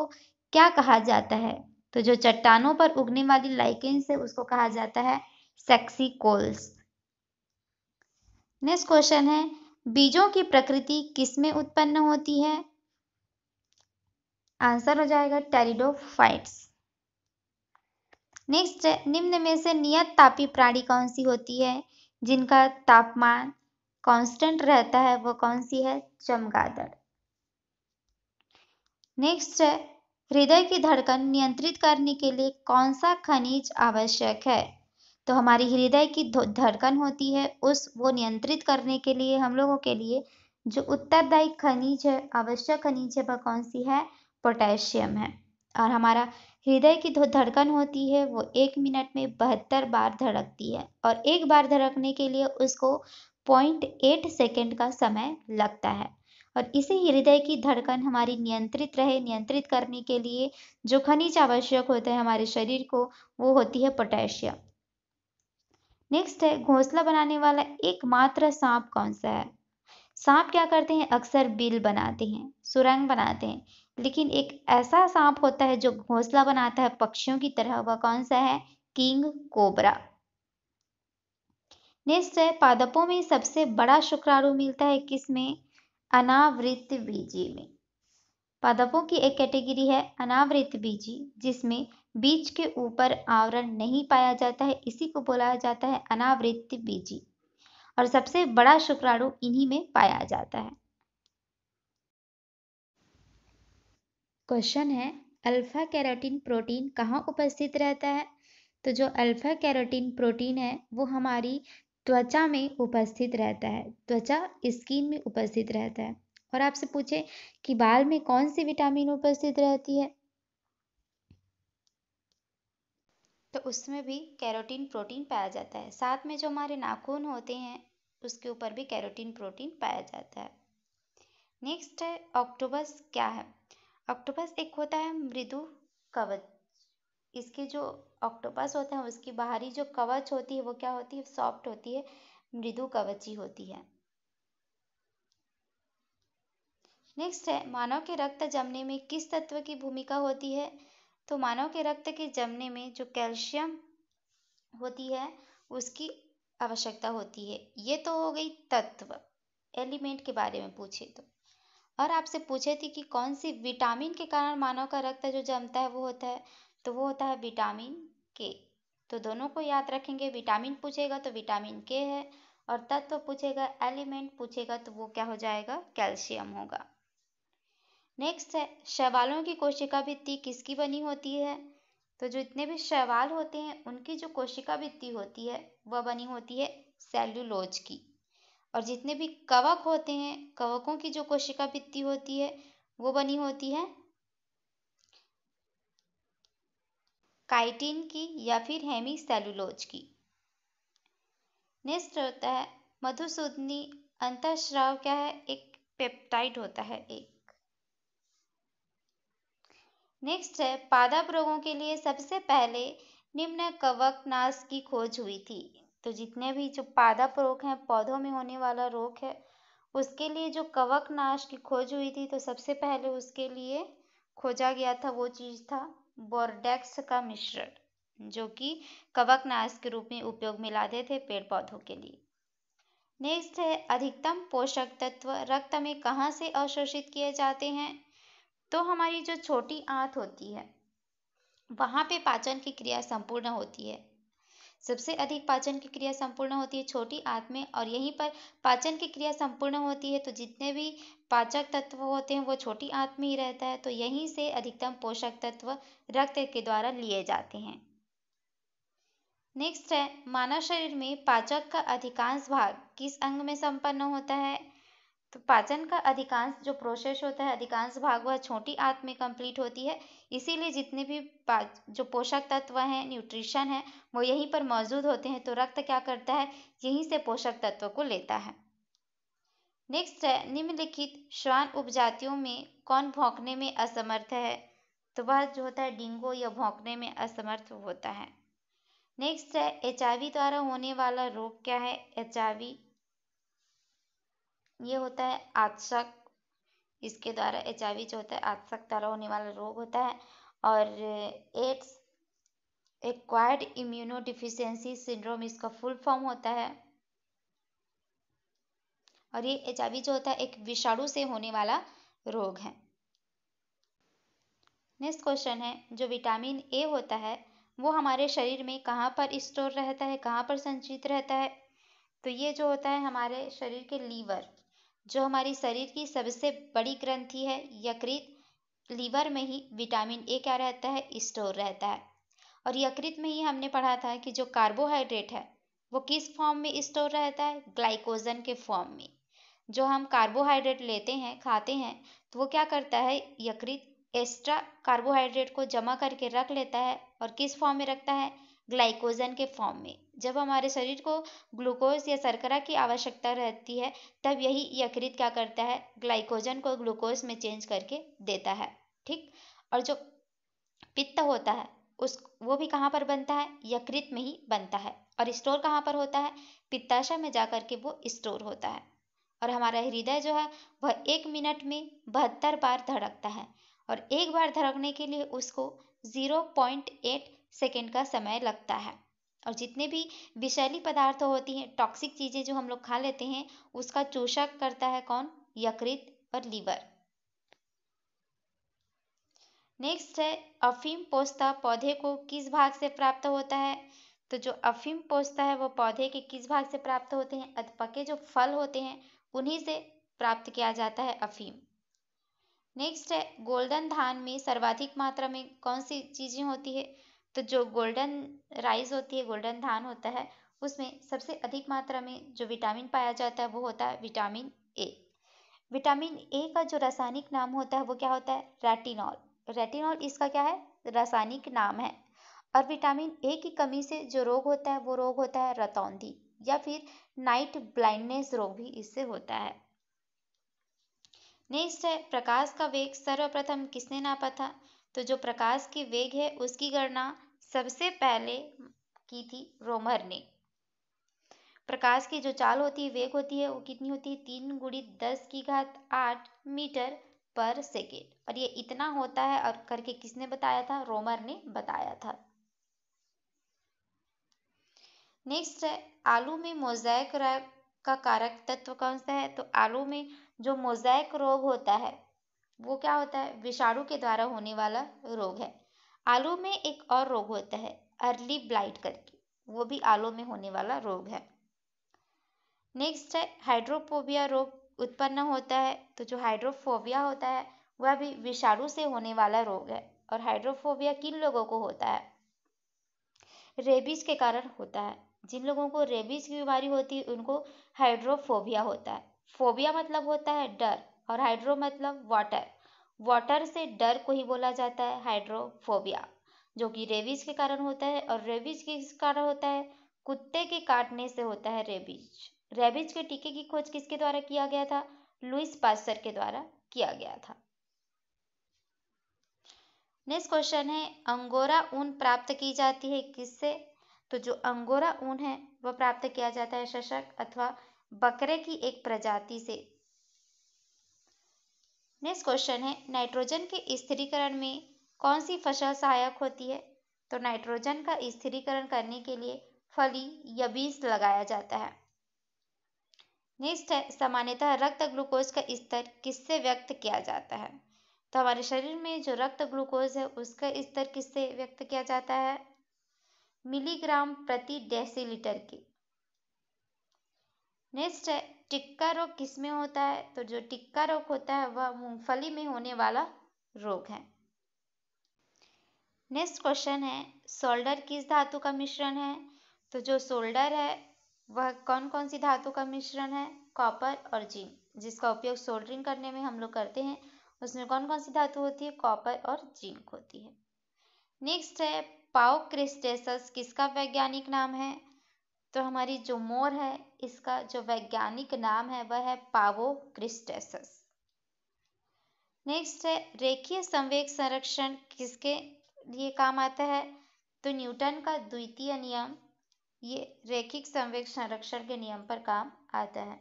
Speaker 1: क्या कहा जाता है तो जो चट्टानों पर उगने वाली लाइकेन से उसको कहा जाता है सेक्सी कोल्स नेक्स्ट क्वेश्चन है बीजों की प्रकृति किसमें उत्पन्न होती है आंसर हो जाएगा टेरिडोफाइट्स नेक्स्ट निम्न में से नियत तापी प्राणी कौन सी होती है जिनका तापमान कांस्टेंट रहता है वो कौन सी है चमगादड़ नेक्स्ट हृदय की धड़कन नियंत्रित करने के लिए कौन सा खनिज आवश्यक है तो हमारी हृदय की धड़कन होती है उस वो नियंत्रित करने के लिए हम लोगों के लिए जो उत्तरदायी खनिज है आवश्यक खनिज है वह कौन सी है पोटेशियम है और हमारा हृदय की जो धड़कन होती है वो एक मिनट में बहत्तर बार धड़कती है और एक बार धड़कने के लिए उसको पॉइंट एट सेकेंड का समय लगता है और इसी हृदय की धड़कन हमारी नियंत्रित रहे नियंत्रित करने के लिए जो खनिज आवश्यक होता है हमारे शरीर को वो होती है पोटेशियम नेक्स्ट है घोंसला बनाने वाला एकमात्र सांप कौन सा है सांप क्या करते हैं अक्सर बिल बनाते हैं सुरंग बनाते हैं लेकिन एक ऐसा सांप होता है जो घोंसला बनाता है पक्षियों की तरह वह कौन सा है किंग कोबरा नेक्स्ट है पादपों में सबसे बड़ा शुक्राणु मिलता है किसमें अनावृत बीजी में पादपों की एक कैटेगरी है अनावृत बीजी जिसमें बीज के ऊपर आवरण नहीं पाया जाता है इसी को बोला जाता है अनावृत बीजी और सबसे बड़ा शुक्राणु इन्हीं में पाया जाता है क्वेश्चन है अल्फा कैरोटीन प्रोटीन कहाँ उपस्थित रहता है तो जो अल्फा कैरोटीन प्रोटीन है वो हमारी त्वचा में उपस्थित रहता है त्वचा स्किन में उपस्थित रहता है और आपसे पूछे कि बाल में कौन सी विटामिन उपस्थित रहती है तो उसमें भी कैरोटीन प्रोटीन पाया जाता है साथ में जो हमारे नाखून होते हैं उसके ऊपर भी कैरोटीन प्रोटीन पाया जाता है नेक्स्ट है ऑक्टोबस क्या है ऑक्टोपस एक होता है मृदु कवच इसके जो ऑक्टोपस होते हैं उसकी बाहरी जो कवच होती है वो क्या होती है सॉफ्ट होती है मृदु कवची होती है नेक्स्ट है मानव के रक्त जमने में किस तत्व की भूमिका होती है तो मानव के रक्त के जमने में जो कैल्शियम होती है उसकी आवश्यकता होती है ये तो हो गई तत्व एलिमेंट के बारे में पूछे तो और आपसे पूछे थे कि कौन सी विटामिन के कारण मानव का रक्त जो जमता है वो होता है तो वो होता है विटामिन के तो दोनों को याद रखेंगे विटामिन पूछेगा तो विटामिन के है और तत्व पूछेगा एलिमेंट पूछेगा तो वो क्या हो जाएगा कैल्शियम होगा नेक्स्ट है शैवालों की कोशिका भित्ति किसकी बनी होती है तो जो इतने भी शैवाल होते हैं उनकी जो कोशिका भित्ति होती है वह बनी होती है सेल्यूलोज की और जितने भी कवक होते हैं कवकों की जो कोशिका भित्ति होती है वो बनी होती है काइटिन की या फिर हेमी सेलुलोज की नेक्स्ट होता है मधुसूदनी अंतःस्राव क्या है एक पेप्टाइड होता है एक नेक्स्ट है पादप रोगों के लिए सबसे पहले निम्न कवक नाश की खोज हुई थी तो जितने भी जो पादप रोग हैं पौधों में होने वाला रोग है उसके लिए जो कवक नाश की खोज हुई थी तो सबसे पहले उसके लिए खोजा गया था वो चीज़ था बोरडेक्स का मिश्रण जो कि कवक नाश के रूप में उपयोग में लाते थे पेड़ पौधों के लिए नेक्स्ट है अधिकतम पोषक तत्व रक्त में कहाँ से अवशोषित किए जाते हैं तो हमारी जो छोटी आंत होती है वहां पे पाचन की क्रिया संपूर्ण होती है सबसे अधिक पाचन की क्रिया संपूर्ण होती है छोटी आंत में और यहीं पर पाचन की क्रिया संपूर्ण होती है तो जितने भी पाचक तत्व होते हैं वो छोटी आंत में ही रहता है तो यहीं से अधिकतम पोषक तत्व रक्त के द्वारा लिए जाते हैं नेक्स्ट है मानव शरीर में पाचक का अधिकांश भाग किस अंग में संपन्न होता है तो पाचन का अधिकांश जो प्रोसेस होता है अधिकांश भाग वह छोटी आंत में कंप्लीट होती है इसीलिए जितने भी जो पोषक तत्व हैं न्यूट्रिशन है वो यहीं पर मौजूद होते हैं तो रक्त क्या करता है यहीं से पोषक तत्व को लेता है नेक्स्ट है निम्नलिखित श्वान उपजातियों में कौन भौंकने में असमर्थ है तो वह जो होता है डेंगू या भौंकने में असमर्थ होता है नेक्स्ट है एच द्वारा होने वाला रोग क्या है एच ये होता है आतशक इसके द्वारा एच आई जो होता है आतशक द्वारा होने वाला रोग होता है और AIDS acquired immuno deficiency syndrome इसका फुल फॉर्म होता है और ये एच जो होता है एक विषाणु से होने वाला रोग है नेक्स्ट क्वेश्चन है जो विटामिन ए होता है वो हमारे शरीर में कहाँ पर स्टोर रहता है कहाँ पर संचित रहता है तो ये जो होता है हमारे शरीर के लीवर जो हमारी शरीर की सबसे बड़ी ग्रंथि है यकृत लीवर में ही विटामिन ए क्या रहता है स्टोर रहता है और यकृत में ही हमने पढ़ा था कि जो कार्बोहाइड्रेट है वो किस फॉर्म में स्टोर रहता है ग्लाइकोजन के फॉर्म में जो हम कार्बोहाइड्रेट लेते हैं खाते हैं तो वो क्या करता है यकृत एक्स्ट्रा कार्बोहाइड्रेट को जमा करके रख लेता है और किस फॉर्म में रखता है ग्लाइकोजन के फॉर्म में जब हमारे शरीर को ग्लूकोज या शर्करा की आवश्यकता रहती है तब यही यकृत क्या करता है ग्लाइकोजन को ग्लूकोज में चेंज करके देता है ठीक और जो पित्त होता है उस वो भी कहाँ पर बनता है यकृत में ही बनता है और स्टोर कहाँ पर होता है पित्ताशय में जा कर के वो स्टोर होता है और हमारा हृदय जो है वह एक मिनट में बहत्तर बार धड़कता है और एक बार धड़कने के लिए उसको जीरो पॉइंट एट सेकेंड का समय लगता है और जितने भी विषैली पदार्थ होती हैं टॉक्सिक चीज़ें जो हम लोग खा लेते हैं उसका चोषक करता है कौन यकृत और लीवर नेक्स्ट है अफीम पोस्ता पौधे को किस भाग से प्राप्त होता है तो जो अफीम पोस्ता है वो पौधे के किस भाग से प्राप्त होते हैं अधपके जो फल होते हैं उन्हीं से प्राप्त किया जाता है अफीम नेक्स्ट है गोल्डन धान में सर्वाधिक मात्रा में कौन सी चीज़ें होती है तो जो गोल्डन राइस होती है गोल्डन धान होता है उसमें सबसे अधिक मात्रा में जो विटामिन पाया जाता है वो होता है विटामिन ए विटामिन ए का जो रासायनिक नाम होता है वो क्या होता है रेटिनॉल रेटिनॉल इसका क्या है रासायनिक नाम है और विटामिन ए की कमी से जो रोग होता है वो रोग होता है रतौंधी या फिर नाइट ब्लाइंडनेस रोग भी इससे होता है नेक्स्ट है प्रकाश का वेग सर्वप्रथम किसने नापा था तो जो प्रकाश की वेग है उसकी गणना सबसे पहले की थी रोमर ने प्रकाश की जो चाल होती है वेग होती है वो कितनी होती है तीन गुड़ी दस की घात आठ मीटर पर सेकेंड और ये इतना होता है और करके किसने बताया था रोमर ने बताया था नेक्स्ट है आलू में मोजाइक रोग का कारक तत्व कौन सा है तो आलू में जो मोजाइक रोग होता है वो क्या होता है विषाणु के द्वारा होने वाला रोग है आलू में एक और रोग होता है अर्ली ब्लाइट करके वो भी आलू में होने वाला रोग है नेक्स्ट है हाइड्रोफोबिया रोग उत्पन्न होता है तो जो हाइड्रोफोबिया होता है वह भी विषाणु से होने वाला रोग है और हाइड्रोफोबिया किन लोगों को होता है रेबीज के कारण होता है जिन लोगों को रेबीज की बीमारी होती है उनको हाइड्रोफोबिया होता है फोबिया मतलब होता है डर और हाइड्रो मतलब वाटर वाटर से डर को ही बोला जाता है हाइड्रोफोबिया जो कि रेबीज के कारण होता है और रेबीज किस कारण होता है कुत्ते के काटने से होता है रेबीज रेबीज के टीके की खोज किसके द्वारा किया गया था लुइस पास्टर के द्वारा किया गया था नेक्स्ट क्वेश्चन है अंगोरा ऊन प्राप्त की जाती है किससे तो जो अंगोरा ऊन है वह प्राप्त किया जाता है शशक अथवा बकरे की एक प्रजाति से नेक्स्ट क्वेश्चन है नाइट्रोजन के स्थिरीकरण में कौन सी फसल सहायक होती है तो नाइट्रोजन का स्थिरीकरण करने के लिए फली या बीज लगाया जाता है नेक्स्ट है सामान्यतः रक्त ग्लूकोज का स्तर किससे व्यक्त किया जाता है तो हमारे शरीर में जो रक्त ग्लूकोज है उसका स्तर किससे व्यक्त किया जाता है मिलीग्राम प्रति डेसीलीटर की नेक्स्ट है टिक्का रोग किसमें होता है तो जो टिक्का रोग होता है वह मूंगफली में होने वाला रोग है नेक्स्ट क्वेश्चन है सोल्डर किस धातु का मिश्रण है तो जो सोल्डर है वह कौन कौन सी धातु का मिश्रण है कॉपर और जिंक जिसका उपयोग सोल्डरिंग करने में हम लोग करते हैं उसमें कौन कौन सी धातु होती है कॉपर और जिंक होती है नेक्स्ट है पाओ क्रिस्टेस किसका वैज्ञानिक नाम है तो हमारी जो मोर है इसका जो वैज्ञानिक नाम है वह है पावो क्रिस्टेसस नेक्स्ट है रेखीय संवेग संरक्षण किसके लिए काम आता है तो न्यूटन का द्वितीय नियम ये रेखिक संवेग संरक्षण के नियम पर काम आता है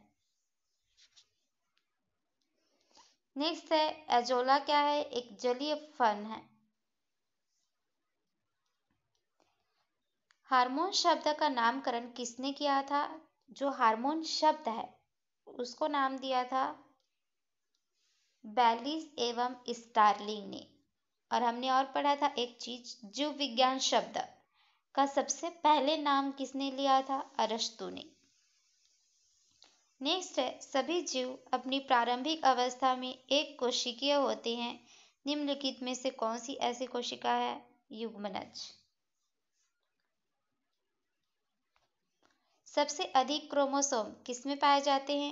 Speaker 1: नेक्स्ट है एजोला क्या है एक जलीय फन है हार्मोन शब्द का नामकरण किसने किया था जो हार्मोन शब्द है उसको नाम दिया था बैलिस एवं स्टारलिंग ने और हमने और पढ़ा था एक चीज जीव विज्ञान शब्द का सबसे पहले नाम किसने लिया था अरस्तु ने नेक्स्ट है सभी जीव अपनी प्रारंभिक अवस्था में एक कोशिकीय होते हैं निम्नलिखित में से कौन सी ऐसी कोशिका है युग्मनज सबसे अधिक क्रोमोसोम किस में पाए जाते हैं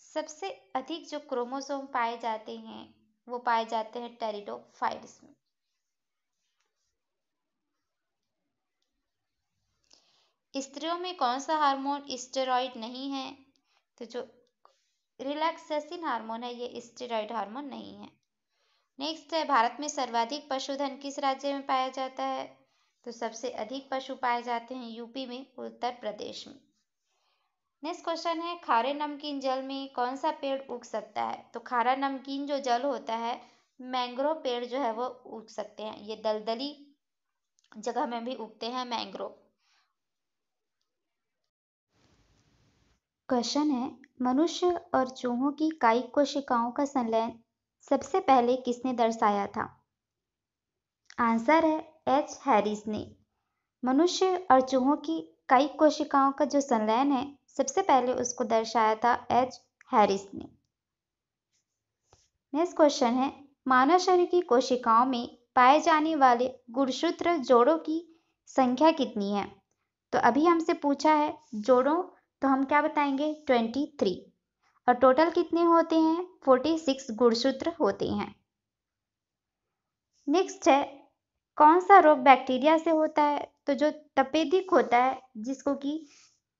Speaker 1: सबसे अधिक जो क्रोमोसोम पाए जाते हैं वो पाए जाते हैं टेरिडोफाइट्स में स्त्रियों में कौन सा हार्मोन स्टेरॉइड नहीं है तो जो रिलैक्सेशन हार्मोन है ये स्टेरॉइड हार्मोन नहीं है नेक्स्ट है भारत में सर्वाधिक पशुधन किस राज्य में पाया जाता है तो सबसे अधिक पशु पाए जाते हैं यूपी में उत्तर प्रदेश में नेक्स्ट क्वेश्चन है खारे नमकीन जल में कौन सा पेड़ उग सकता है तो खारा नमकीन जो जल होता है मैंग्रोव पेड़ जो है वो उग सकते हैं ये दलदली जगह में भी उगते हैं मैंग्रोव क्वेश्चन है मनुष्य और चूहों की कायिक कोशिकाओं का संलयन सबसे पहले किसने दर्शाया था आंसर है एच हैरिस ने मनुष्य और चूहों की कायिक कोशिकाओं का जो संलयन है सबसे पहले उसको दर्शाया था एच हैरिस ने नेक्स्ट क्वेश्चन है मानव शरीर की कोशिकाओं में पाए जाने वाले गुणसूत्र जोड़ों की संख्या कितनी है तो अभी हमसे पूछा है जोड़ों तो हम क्या बताएंगे ट्वेंटी थ्री और टोटल कितने होते हैं फोर्टी सिक्स गुणसूत्र होते हैं नेक्स्ट है कौन सा रोग बैक्टीरिया से होता है तो जो तपेदिक होता है जिसको कि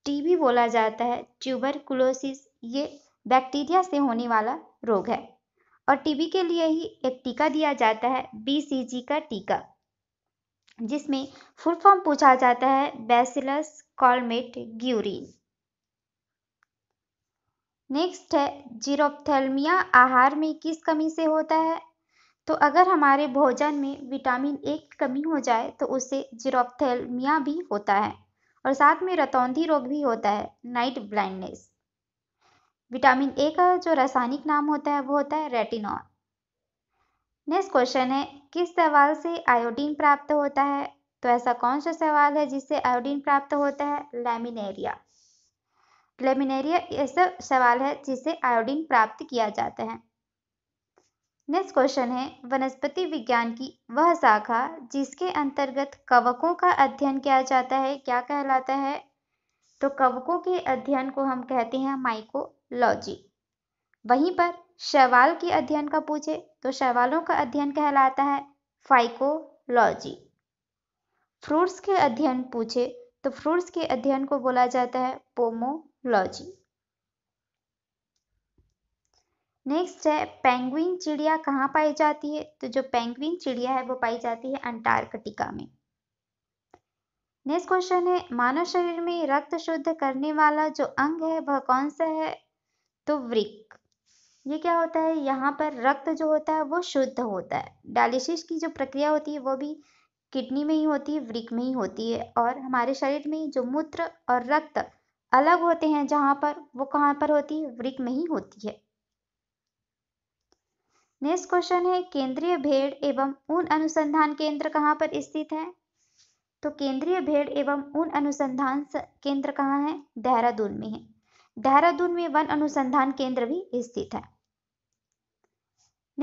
Speaker 1: टीबी बोला जाता है ट्यूबरकुलोसिस ये बैक्टीरिया से होने वाला रोग है और टीबी के लिए ही एक टीका दिया जाता है बीसीजी का टीका जिसमें फुल फॉर्म पूछा जाता है बेसिलस कॉलमेट ग्यूरिन नेक्स्ट है जीरोप्थेलमिया आहार में किस कमी से होता है तो अगर हमारे भोजन में विटामिन ए की कमी हो जाए तो उसे जीरोप्थेलमिया भी होता है और साथ में रतौंधी रोग भी होता है नाइट ब्लाइंडनेस विटामिन ए का जो रासायनिक नाम होता है वो होता है रेटिनॉल नेक्स्ट क्वेश्चन है किस सवाल से आयोडीन प्राप्त होता है तो ऐसा कौन सा सवाल है जिससे आयोडीन प्राप्त होता है लेमिनेरिया लेमिनेरिया ऐसा सवाल है जिससे आयोडीन प्राप्त किया जाता है नेक्स्ट क्वेश्चन है वनस्पति विज्ञान की वह शाखा जिसके अंतर्गत कवकों का अध्ययन किया जाता है क्या कहलाता है तो कवकों के अध्ययन को हम कहते हैं माइकोलॉजी वहीं पर शैवाल के अध्ययन का पूछे तो शैवालों का अध्ययन कहलाता है फाइकोलॉजी फ्रूट्स के अध्ययन पूछे तो फ्रूट्स के अध्ययन को बोला जाता है पोमोलॉजी नेक्स्ट है पेंगुइन चिड़िया कहाँ पाई जाती है तो जो पेंगुइन चिड़िया है वो पाई जाती है अंटार्कटिका में नेक्स्ट क्वेश्चन है मानव शरीर में रक्त शुद्ध करने वाला जो अंग है वह कौन सा है तो वृक ये क्या होता है यहाँ पर रक्त जो होता है वो शुद्ध होता है डायलिसिस की जो प्रक्रिया होती है वो भी किडनी में ही होती है वृक में ही होती है और हमारे शरीर में जो मूत्र और रक्त अलग होते हैं जहाँ पर वो कहाँ पर होती है वृक में ही होती है नेक्स्ट क्वेश्चन है केंद्रीय भेड़ एवं ऊन अनुसंधान केंद्र कहाँ पर स्थित है तो केंद्रीय भेड़ एवं ऊन अनुसंधान केंद्र कहाँ है देहरादून में है देहरादून में वन अनुसंधान केंद्र भी स्थित है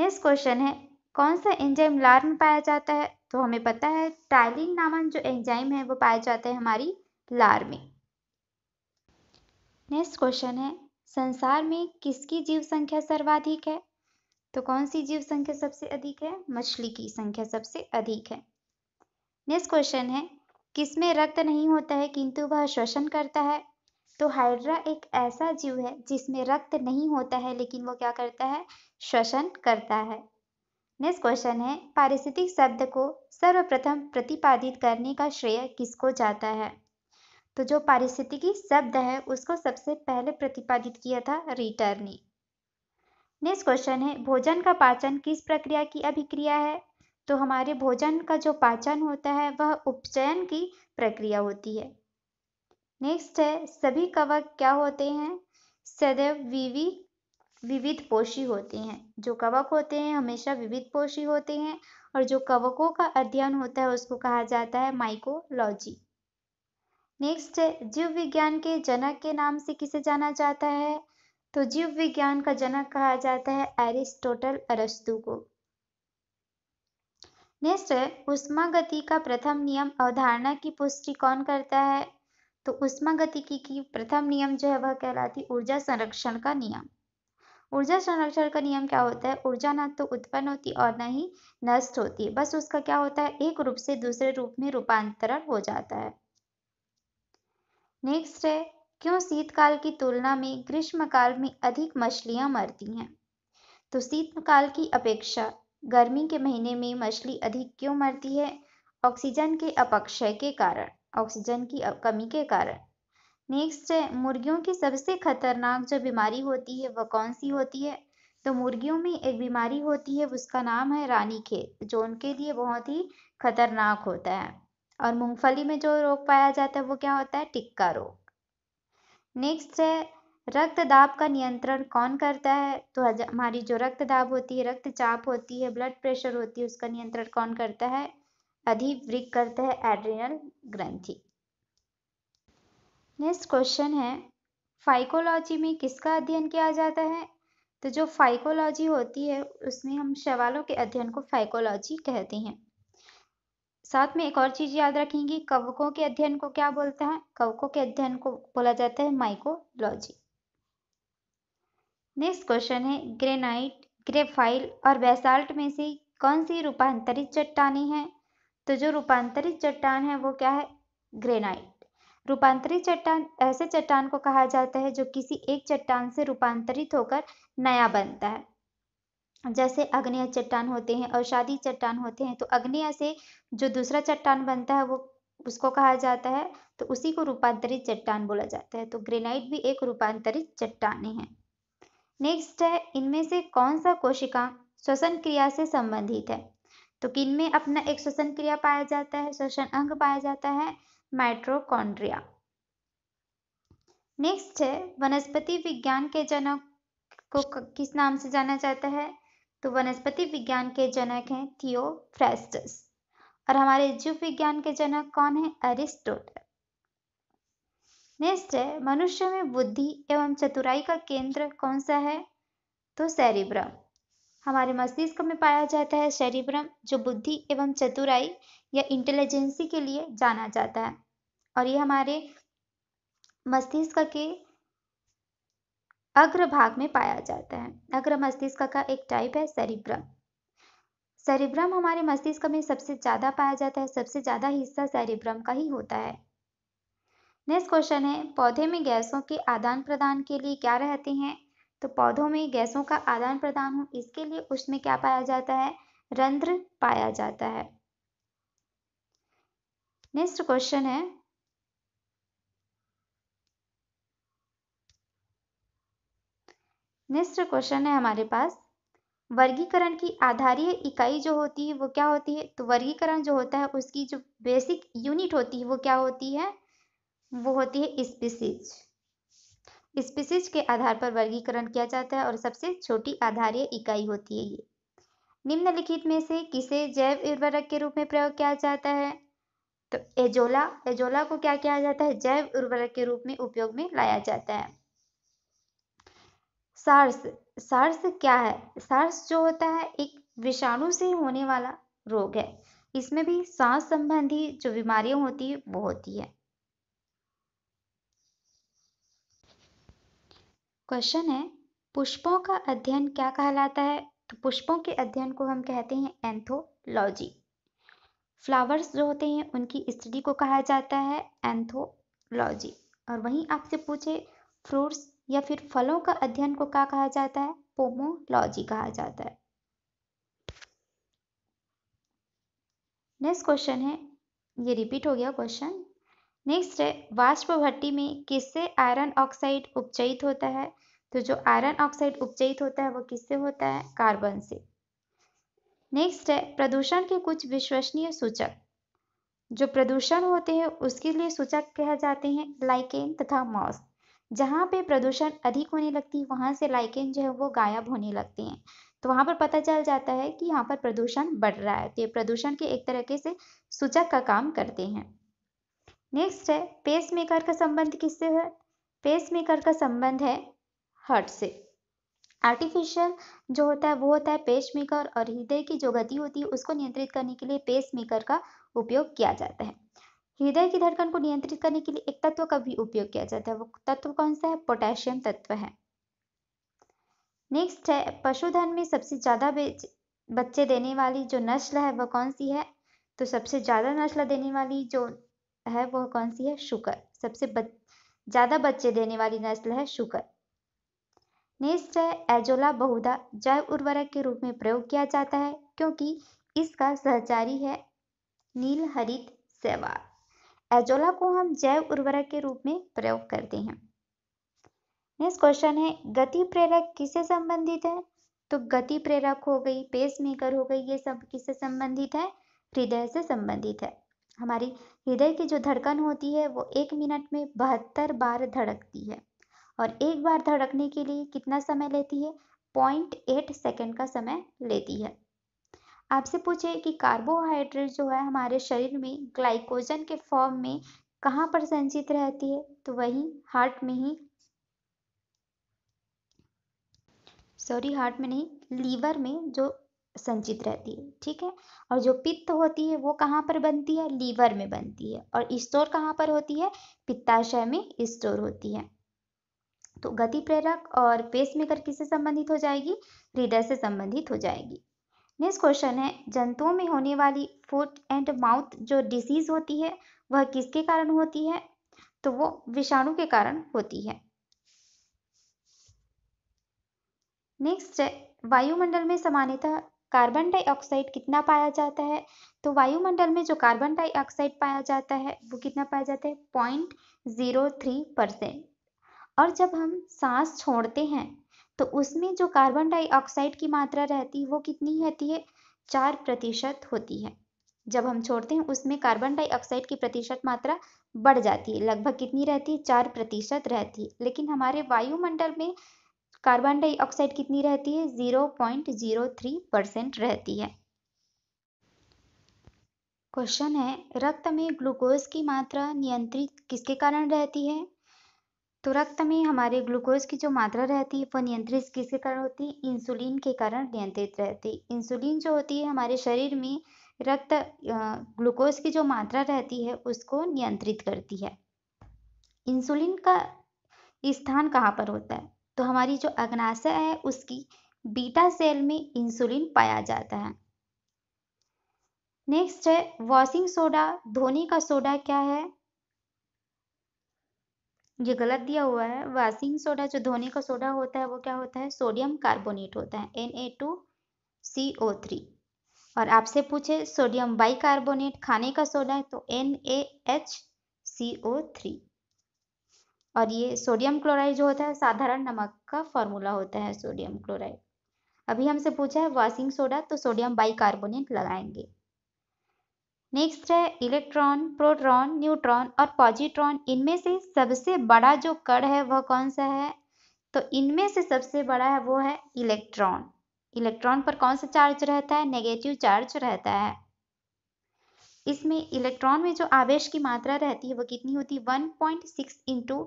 Speaker 1: नेक्स्ट क्वेश्चन है कौन सा एंजाइम लार में पाया जाता है तो हमें पता है टाइलिन नामक जो एंजाइम है वो पाया जाता है हमारी लार में नेक्स्ट क्वेश्चन है संसार में किसकी जीव संख्या सर्वाधिक है तो कौन सी जीव संख्या सबसे अधिक है मछली की संख्या सबसे अधिक है नेक्स्ट क्वेश्चन है किसमें रक्त नहीं होता है किंतु वह श्वसन करता है तो हाइड्रा एक ऐसा जीव है जिसमें रक्त नहीं होता है लेकिन वो क्या करता है श्वसन करता है नेक्स्ट क्वेश्चन है पारिस्थितिक शब्द को सर्वप्रथम प्रतिपादित करने का श्रेय किसको जाता है तो जो पारिस्थितिकी शब्द है उसको सबसे पहले प्रतिपादित किया था रीटर ने नेक्स्ट क्वेश्चन है भोजन का पाचन किस प्रक्रिया की अभिक्रिया है तो हमारे भोजन का जो पाचन होता है वह उपचयन की प्रक्रिया होती है नेक्स्ट है सभी कवक क्या होते हैं सदैव विवि विविध पोषी होते हैं जो कवक होते हैं हमेशा विविध पोषी होते हैं और जो कवकों का अध्ययन होता है उसको कहा जाता है माइकोलॉजी नेक्स्ट है जीव विज्ञान के जनक के नाम से किसे जाना जाता है तो जीव विज्ञान का जनक कहा जाता है एरिस्टोटल अरस्तु को नेक्स्ट है उष्मागति का प्रथम नियम अवधारणा की पुष्टि कौन करता है तो गति की प्रथम नियम जो है वह कहलाती ऊर्जा संरक्षण का नियम ऊर्जा संरक्षण का नियम क्या होता है ऊर्जा ना तो उत्पन्न होती और न ही नष्ट होती है बस उसका क्या होता है एक रूप से दूसरे रूप में रूपांतरण हो जाता है नेक्स्ट है क्यों शीतकाल की तुलना में ग्रीष्मकाल में अधिक मछलियाँ मरती हैं तो शीतकाल की अपेक्षा गर्मी के महीने में मछली अधिक क्यों मरती है ऑक्सीजन के अपक्षय के कारण ऑक्सीजन की कमी के कारण नेक्स्ट है मुर्गियों की सबसे खतरनाक जो बीमारी होती है वह कौन सी होती है तो मुर्गियों में एक बीमारी होती है उसका नाम है रानी खेत जो उनके लिए बहुत ही खतरनाक होता है और मूंगफली में जो रोग पाया जाता है वो क्या होता है टिक्का रोग नेक्स्ट है रक्त दाब का नियंत्रण कौन करता है तो हमारी जो रक्त दाब होती है रक्तचाप होती है ब्लड प्रेशर होती है उसका नियंत्रण कौन करता है अधिवृक करता है एड्रिनल ग्रंथि नेक्स्ट क्वेश्चन है फाइकोलॉजी में किसका अध्ययन किया जाता है तो जो फाइकोलॉजी होती है उसमें हम शवालों के अध्ययन को फाइकोलॉजी कहते हैं साथ में एक और चीज याद रखेंगी कवकों के अध्ययन को क्या बोलते हैं कवकों के अध्ययन को बोला जाता है माइकोलॉजी नेक्स्ट क्वेश्चन है ग्रेनाइट ग्रेफाइल और बेसाल्ट में से कौन सी रूपांतरित चट्टानी है तो जो रूपांतरित चट्टान है वो क्या है ग्रेनाइट रूपांतरित चट्टान ऐसे चट्टान को कहा जाता है जो किसी एक चट्टान से रूपांतरित होकर नया बनता है जैसे अग्नेय चट्टान होते हैं अवसादी चट्टान होते हैं तो अग्नेय से जो दूसरा चट्टान बनता है वो उसको कहा जाता है तो उसी को रूपांतरित चट्टान बोला जाता है तो ग्रेनाइट भी एक रूपांतरित चट्टान है नेक्स्ट है इनमें से कौन सा कोशिका श्वसन क्रिया से संबंधित है तो किन में अपना एक श्वसन क्रिया पाया जाता है श्वसन अंग पाया जाता है माइट्रोकॉन्ड्रिया नेक्स्ट है वनस्पति विज्ञान के जनक को किस नाम से जाना जाता है तो वनस्पति विज्ञान के जनक हैं थियोफ्रेस्टस और हमारे जीव विज्ञान के जनक कौन है अरिस्टोटल नेक्स्ट है मनुष्य में बुद्धि एवं चतुराई का केंद्र कौन सा है तो सेरिब्रम हमारे मस्तिष्क में पाया जाता है सेरिब्रम जो बुद्धि एवं चतुराई या इंटेलिजेंसी के लिए जाना जाता है और ये हमारे मस्तिष्क के अग्र भाग में पाया जाता है अग्र मस्तिष्क का एक टाइप है सरिभ्रम सरिभ्रम हमारे मस्तिष्क में सबसे ज्यादा पाया जाता है सबसे ज्यादा हिस्सा सरिभ्रम का ही होता है नेक्स्ट क्वेश्चन है पौधे में गैसों के आदान प्रदान के लिए क्या रहते हैं तो पौधों में गैसों का आदान प्रदान हो इसके लिए उसमें क्या पाया जाता है रंध्र पाया जाता है नेक्स्ट क्वेश्चन है नेक्स्ट क्वेश्चन है हमारे पास वर्गीकरण की आधारीय इकाई जो होती है वो क्या होती है तो वर्गीकरण जो होता है उसकी जो बेसिक यूनिट होती है वो क्या होती है वो होती है स्पीसीज स्पीसीज के आधार पर वर्गीकरण किया जाता है और सबसे छोटी आधारीय इकाई होती है ये निम्नलिखित में से किसे जैव उर्वरक के रूप में प्रयोग किया जाता है तो एजोला एजोला को क्या किया जाता है जैव उर्वरक के रूप में उपयोग में लाया जाता है सार्स सार्स क्या है सार्स जो होता है एक विषाणु से होने वाला रोग है इसमें भी सांस संबंधी जो बीमारियां होती है वो होती है क्वेश्चन है पुष्पों का अध्ययन क्या कहलाता है तो पुष्पों के अध्ययन को हम कहते हैं एंथोलॉजी फ्लावर्स जो होते हैं उनकी स्टडी को कहा जाता है एंथोलॉजी और वहीं आपसे पूछे फ्रूट्स या फिर फलों का अध्ययन को क्या कहा जाता है पोमोलॉजी कहा जाता है नेक्स्ट क्वेश्चन है ये रिपीट हो गया क्वेश्चन नेक्स्ट है वाष्प भट्टी में किससे आयरन ऑक्साइड उपचयित होता है तो जो आयरन ऑक्साइड उपचयित होता है वो किससे होता है कार्बन से नेक्स्ट है प्रदूषण के कुछ विश्वसनीय सूचक जो प्रदूषण होते हैं उसके लिए सूचक कहे जाते हैं लाइकेन तथा मॉस्क जहाँ पे प्रदूषण अधिक होने लगती है वहाँ से लाइकेन जो है वो गायब होने लगती हैं तो वहाँ पर पता चल जाता है कि यहाँ पर प्रदूषण बढ़ रहा है तो ये प्रदूषण के एक तरीके से सूचक का काम करते हैं नेक्स्ट है पेस मेकर का संबंध किससे है पेस मेकर का संबंध है हर्ट से आर्टिफिशियल जो होता है वो होता है पेस मेकर और हृदय की जो गति होती है उसको नियंत्रित करने के लिए पेस मेकर का उपयोग किया जाता है हृदय की धड़कन को नियंत्रित करने के लिए एक तत्व का भी उपयोग किया जाता है वो तत्व कौन सा है पोटेशियम तत्व है नेक्स्ट है पशुधन में सबसे ज्यादा बच्चे देने वाली जो नस्ल है वह कौन सी है तो सबसे ज्यादा नस्ल देने वाली जो है वह कौन सी है शुकर सबसे बच... ज्यादा बच्चे देने वाली नस्ल है शुकर नेक्स्ट है एजोला बहुधा जैव उर्वरक के रूप में प्रयोग किया जाता है क्योंकि इसका सहचारी है नील हरित सेवार एजोला को हम जैव उर्वरक के रूप में प्रयोग करते हैं नेक्स्ट क्वेश्चन है गति प्रेरक किससे संबंधित है तो गति प्रेरक हो गई पेस मेकर हो गई ये सब किससे संबंधित है हृदय से संबंधित है हमारी हृदय की जो धड़कन होती है वो एक मिनट में बहत्तर बार धड़कती है और एक बार धड़कने के लिए कितना समय लेती है पॉइंट एट सेकेंड का समय लेती है आपसे पूछे कि कार्बोहाइड्रेट जो है हमारे शरीर में ग्लाइकोजन के फॉर्म में कहाँ पर संचित रहती है तो वही हार्ट में ही सॉरी हार्ट में नहीं लीवर में जो संचित रहती है ठीक है और जो पित्त होती है वो कहाँ पर बनती है लीवर में बनती है और स्टोर कहाँ पर होती है पित्ताशय में स्टोर होती है तो गति प्रेरक और पेस मेकर किससे संबंधित हो जाएगी हृदय से संबंधित हो जाएगी नेक्स्ट क्वेश्चन है जंतुओं में होने वाली फुट एंड माउथ जो डिसीज होती है वह किसके कारण होती है तो वो विषाणु के कारण होती है नेक्स्ट है वायुमंडल में सामान्यतः कार्बन डाइऑक्साइड कितना पाया जाता है तो वायुमंडल में जो कार्बन डाइऑक्साइड पाया जाता है वो कितना पाया जाता है पॉइंट जीरो थ्री परसेंट और जब हम सांस छोड़ते हैं तो उसमें जो कार्बन डाइऑक्साइड की मात्रा रहती है वो कितनी रहती है चार प्रतिशत होती है जब हम छोड़ते हैं उसमें कार्बन डाइऑक्साइड की प्रतिशत मात्रा बढ़ जाती है लगभग कितनी रहती है चार प्रतिशत रहती है लेकिन हमारे वायुमंडल में कार्बन डाइऑक्साइड कितनी रहती है zero point zero three percent रहती है क्वेश्चन है रक्त में ग्लूकोज की मात्रा नियंत्रित किसके कारण रहती है तो रक्त में हमारे ग्लूकोज की जो मात्रा रहती है वो नियंत्रित किसके कारण होती है इंसुलिन के कारण नियंत्रित रहती है इंसुलिन जो होती है हमारे शरीर में रक्त ग्लूकोज की जो मात्रा रहती है उसको नियंत्रित करती है इंसुलिन का स्थान कहाँ पर होता है तो हमारी जो अग्नाशय है उसकी बीटा सेल में इंसुलिन पाया जाता है नेक्स्ट है वॉशिंग सोडा धोनी का सोडा क्या है ये गलत दिया हुआ है वाशिंग सोडा जो धोने का सोडा होता है वो क्या होता है सोडियम कार्बोनेट होता है N A two C O three और आपसे पूछे सोडियम बाइकार्बोनेट खाने का सोडा है तो N A H C O three और ये सोडियम क्लोराइड जो होता है साधारण नमक का फॉर्मूला होता है सोडियम क्लोराइड अभी हमसे पूछा है वॉशिंग सोडा तो सोडियम बाइकार्बोनेट लगाएंगे नेक्स्ट है इलेक्ट्रॉन प्रोट्रॉन न्यूट्रॉन और पॉजिट्रॉन इनमें से सबसे बड़ा जो कण है वह कौन सा है तो इनमें से सबसे बड़ा है वो है इलेक्ट्रॉन इलेक्ट्रॉन पर कौन सा चार्ज रहता है नेगेटिव चार्ज रहता है इसमें इलेक्ट्रॉन में जो आवेश की मात्रा रहती है वो कितनी होती है one point six into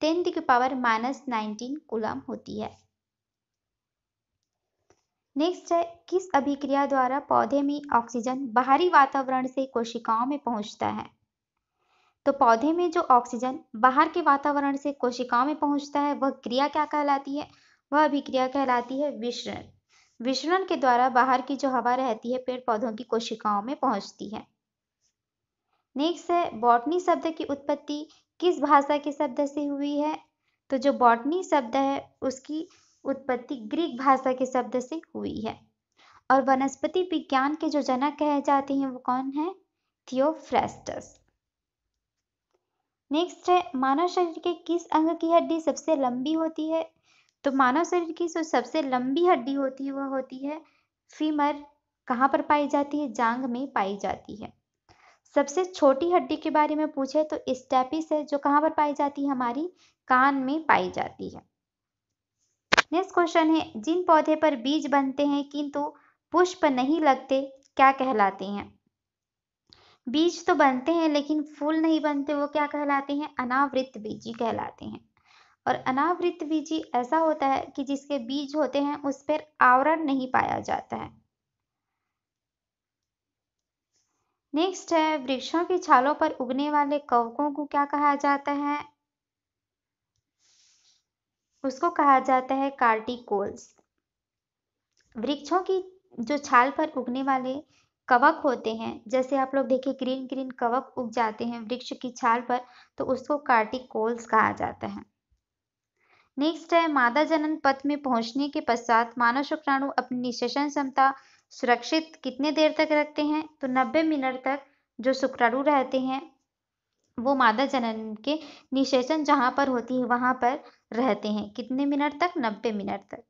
Speaker 1: ten the power minus nineteen coulomb होती है नेक्स्ट है किस अभिक्रिया द्वारा पौधे में ऑक्सीजन बाहरी वातावरण से कोशिकाओं में पहुंचता है तो पौधे में जो ऑक्सीजन बाहर के वातावरण से कोशिकाओं में पहुंचता है वह क्रिया क्या कहलाती है वह अभिक्रिया कहलाती है विसरण विसरण के द्वारा बाहर की जो हवा रहती है पेड़ पौधों की कोशिकाओं में पहुंचती है नेक्स्ट है बॉटनी शब्द की उत्पत्ति किस भाषा के शब्द से हुई है तो जो बॉटनी शब्द है उसकी उत्पत्ति ग्रीक भाषा के शब्द से हुई है और वनस्पति विज्ञान के जो जनक कहे जाते हैं वो कौन है थियोफ्रेस्टस नेक्स्ट है मानव शरीर के किस अंग की हड्डी सबसे लंबी होती है तो मानव शरीर की जो सबसे लंबी हड्डी होती है वह होती है फीमर कहाँ पर पाई जाती है जांग में पाई जाती है सबसे छोटी हड्डी के बारे में पूछे तो स्टेपिस है जो कहाँ पर पाई जाती है हमारी कान में पाई जाती है नेक्स्ट क्वेश्चन है जिन पौधे पर बीज बनते हैं किंतु पुष्प नहीं लगते क्या कहलाते हैं बीज तो बनते हैं लेकिन फूल नहीं बनते वो क्या कहलाते हैं अनावृत बीजी कहलाते हैं और अनावृत बीजी ऐसा होता है कि जिसके बीज होते हैं उस पर आवरण नहीं पाया जाता है नेक्स्ट है वृक्षों की छालों पर उगने वाले कवकों को क्या कहा जाता है उसको कहा जाता है कार्टिकोल्स वृक्षों की जो छाल पर उगने वाले कवक होते हैं जैसे आप लोग देखिए ग्रीन ग्रीन कवक उग जाते हैं वृक्ष की छाल पर तो उसको कार्टिकोल्स कहा जाता है नेक्स्ट है मादा जनन पथ में पहुंचने के पश्चात मानव शुक्राणु अपनी निशेषण क्षमता सुरक्षित कितने देर तक रखते हैं तो 90 मिनट तक जो शुक्राणु रहते हैं वो मादा जनन के निशेषण जहां पर होती है वहां पर रहते हैं कितने मिनट तक नब्बे मिनट तक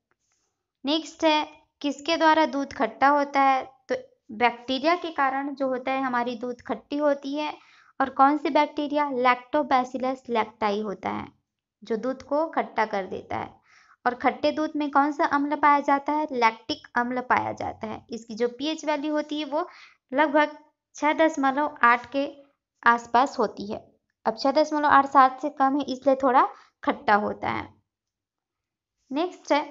Speaker 1: नेक्स्ट है किसके द्वारा दूध खट्टा होता है तो बैक्टीरिया के कारण जो होता है हमारी दूध खट्टी होती है और कौन सी बैक्टीरिया लैक्टोबैसिलस लैक्टाई होता है जो दूध को खट्टा कर देता है और खट्टे दूध में कौन सा अम्ल पाया जाता है लैक्टिक अम्ल पाया जाता है इसकी जो पीएच वैल्यू होती है वो लगभग छः दशमलव आठ के आसपास होती है अब छः दशमलव आठ सात से कम है इसलिए थोड़ा खट्टा होता है नेक्स्ट है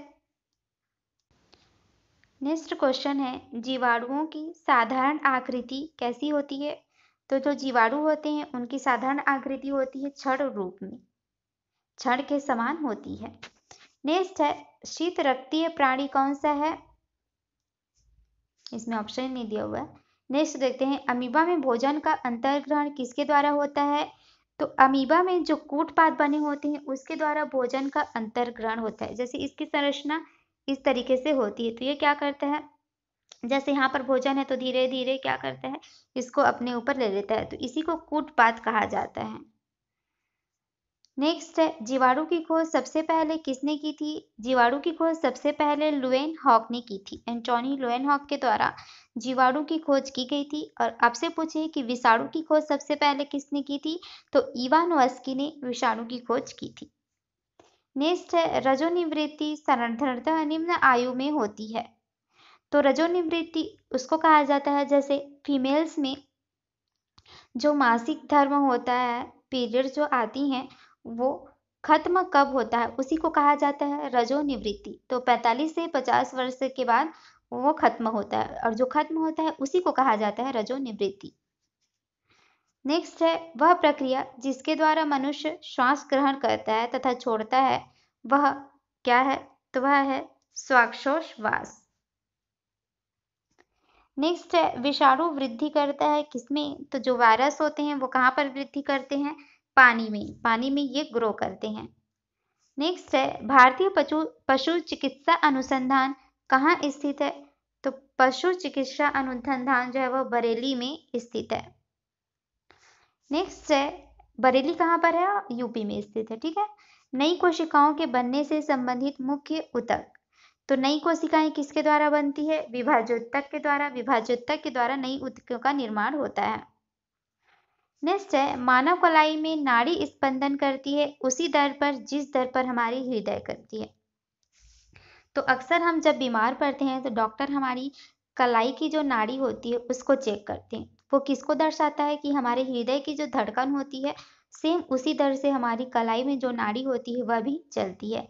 Speaker 1: नेक्स्ट क्वेश्चन है जीवाणुओं की साधारण आकृति कैसी होती है तो जो जीवाणु होते हैं उनकी साधारण आकृति होती है छड़ रूप में छड़ के समान होती है नेक्स्ट है शीत रक्तीय प्राणी कौन सा है इसमें ऑप्शन नहीं दिया हुआ है नेक्स्ट देखते हैं अमीबा में भोजन का अंतर्ग्रहण किसके द्वारा होता है तो अमीबा में जो कूटपात बने होते हैं उसके द्वारा भोजन का अंतर ग्रहण होता है जैसे इसकी संरचना इस तरीके से होती है तो ये क्या करता है जैसे यहाँ पर भोजन है तो धीरे धीरे क्या करता है इसको अपने ऊपर ले लेता है तो इसी को कूटपात कहा जाता है नेक्स्ट है जीवाणु की खोज सबसे पहले किसने की थी जीवाणु की खोज सबसे पहले लुएन हॉक ने की थी एंटोनी लुएन हॉक के द्वारा जीवाणु की खोज की गई थी और आपसे पूछे कि विषाणु की खोज सबसे पहले किसने की थी तो ईवान वस्की ने विषाणु की खोज की थी नेक्स्ट है रजोनिवृत्ति साधारणतः निम्न आयु में होती है तो रजोनिवृत्ति उसको कहा जाता है जैसे फीमेल्स में जो मासिक धर्म होता है पीरियड जो आती हैं वो खत्म कब होता है उसी को कहा जाता है रजोनिवृत्ति तो 45 से 50 वर्ष के बाद वो खत्म होता है और जो खत्म होता है उसी को कहा जाता है रजोनिवृत्ति नेक्स्ट है वह प्रक्रिया जिसके द्वारा मनुष्य श्वास ग्रहण करता है तथा छोड़ता है वह क्या है तो वह है स्वाक्षोश्वास नेक्स्ट है विषाणु वृद्धि करता है किसमें तो जो वायरस होते हैं वो कहाँ पर वृद्धि करते हैं पानी में पानी में ये ग्रो करते हैं नेक्स्ट है भारतीय पशु पशु चिकित्सा अनुसंधान कहाँ स्थित है तो पशु चिकित्सा अनुसंधान जो है वह बरेली में स्थित है नेक्स्ट है बरेली कहाँ पर है यूपी में स्थित है ठीक है नई कोशिकाओं के बनने से संबंधित मुख्य उतक तो नई कोशिकाएं किसके द्वारा बनती है विभाजोत्तक के द्वारा विभाजोत्तक के द्वारा नई उतकों का निर्माण होता है नेक्स्ट है मानव कलाई में नाड़ी स्पंदन करती है उसी दर पर जिस दर पर हमारी हृदय करती है तो अक्सर हम जब बीमार पड़ते हैं तो डॉक्टर हमारी कलाई की जो नाड़ी होती है उसको चेक करते हैं वो किसको दर्शाता है कि हमारे हृदय की जो धड़कन होती है सेम उसी दर से हमारी कलाई में जो नाड़ी होती है वह भी चलती है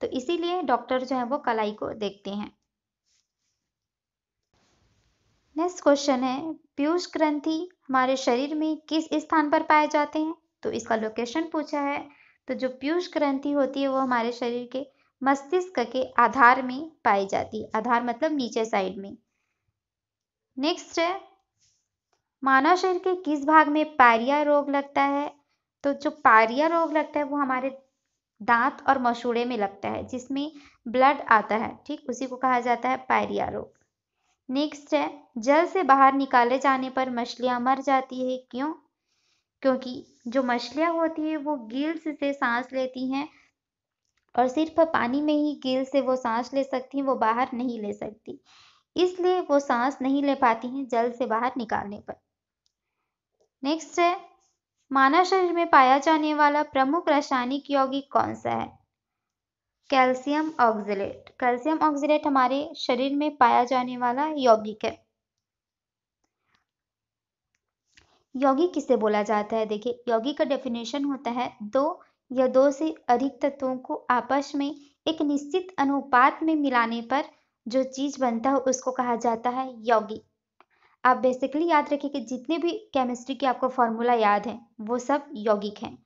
Speaker 1: तो इसीलिए डॉक्टर जो है वो कलाई को देखते हैं नेक्स्ट क्वेश्चन है पीयूष ग्रंथि हमारे शरीर में किस स्थान पर पाए जाते हैं तो इसका लोकेशन पूछा है तो जो पीयूष ग्रंथि होती है वो हमारे शरीर के मस्तिष्क के आधार में पाई जाती है आधार मतलब नीचे साइड में नेक्स्ट है मानव शरीर के किस भाग में पायरिया रोग लगता है तो जो पायरिया रोग लगता है वो हमारे दांत और मसूड़े में लगता है जिसमें ब्लड आता है ठीक उसी को कहा जाता है पायरिया रोग नेक्स्ट है जल से बाहर निकाले जाने पर मछलियाँ मर जाती है क्यों क्योंकि जो मछलियाँ होती है वो गिल्स से सांस लेती हैं और सिर्फ पानी में ही गिल से वो सांस ले सकती हैं वो बाहर नहीं ले सकती इसलिए वो सांस नहीं ले पाती हैं जल से बाहर निकालने पर नेक्स्ट है मानव शरीर में पाया जाने वाला प्रमुख रासायनिक यौगिक कौन सा है कैल्शियम ऑक्सीट कैल्शियम ऑक्सीट हमारे शरीर में पाया जाने वाला यौगिक है यौगिक किसे बोला जाता है देखिए यौगिक का डेफिनेशन होता है दो या दो से अधिक तत्वों को आपस में एक निश्चित अनुपात में मिलाने पर जो चीज बनता है उसको कहा जाता है यौगिक आप बेसिकली याद रखिए कि जितने भी केमिस्ट्री के आपको फॉर्मूला याद है वो सब यौगिक हैं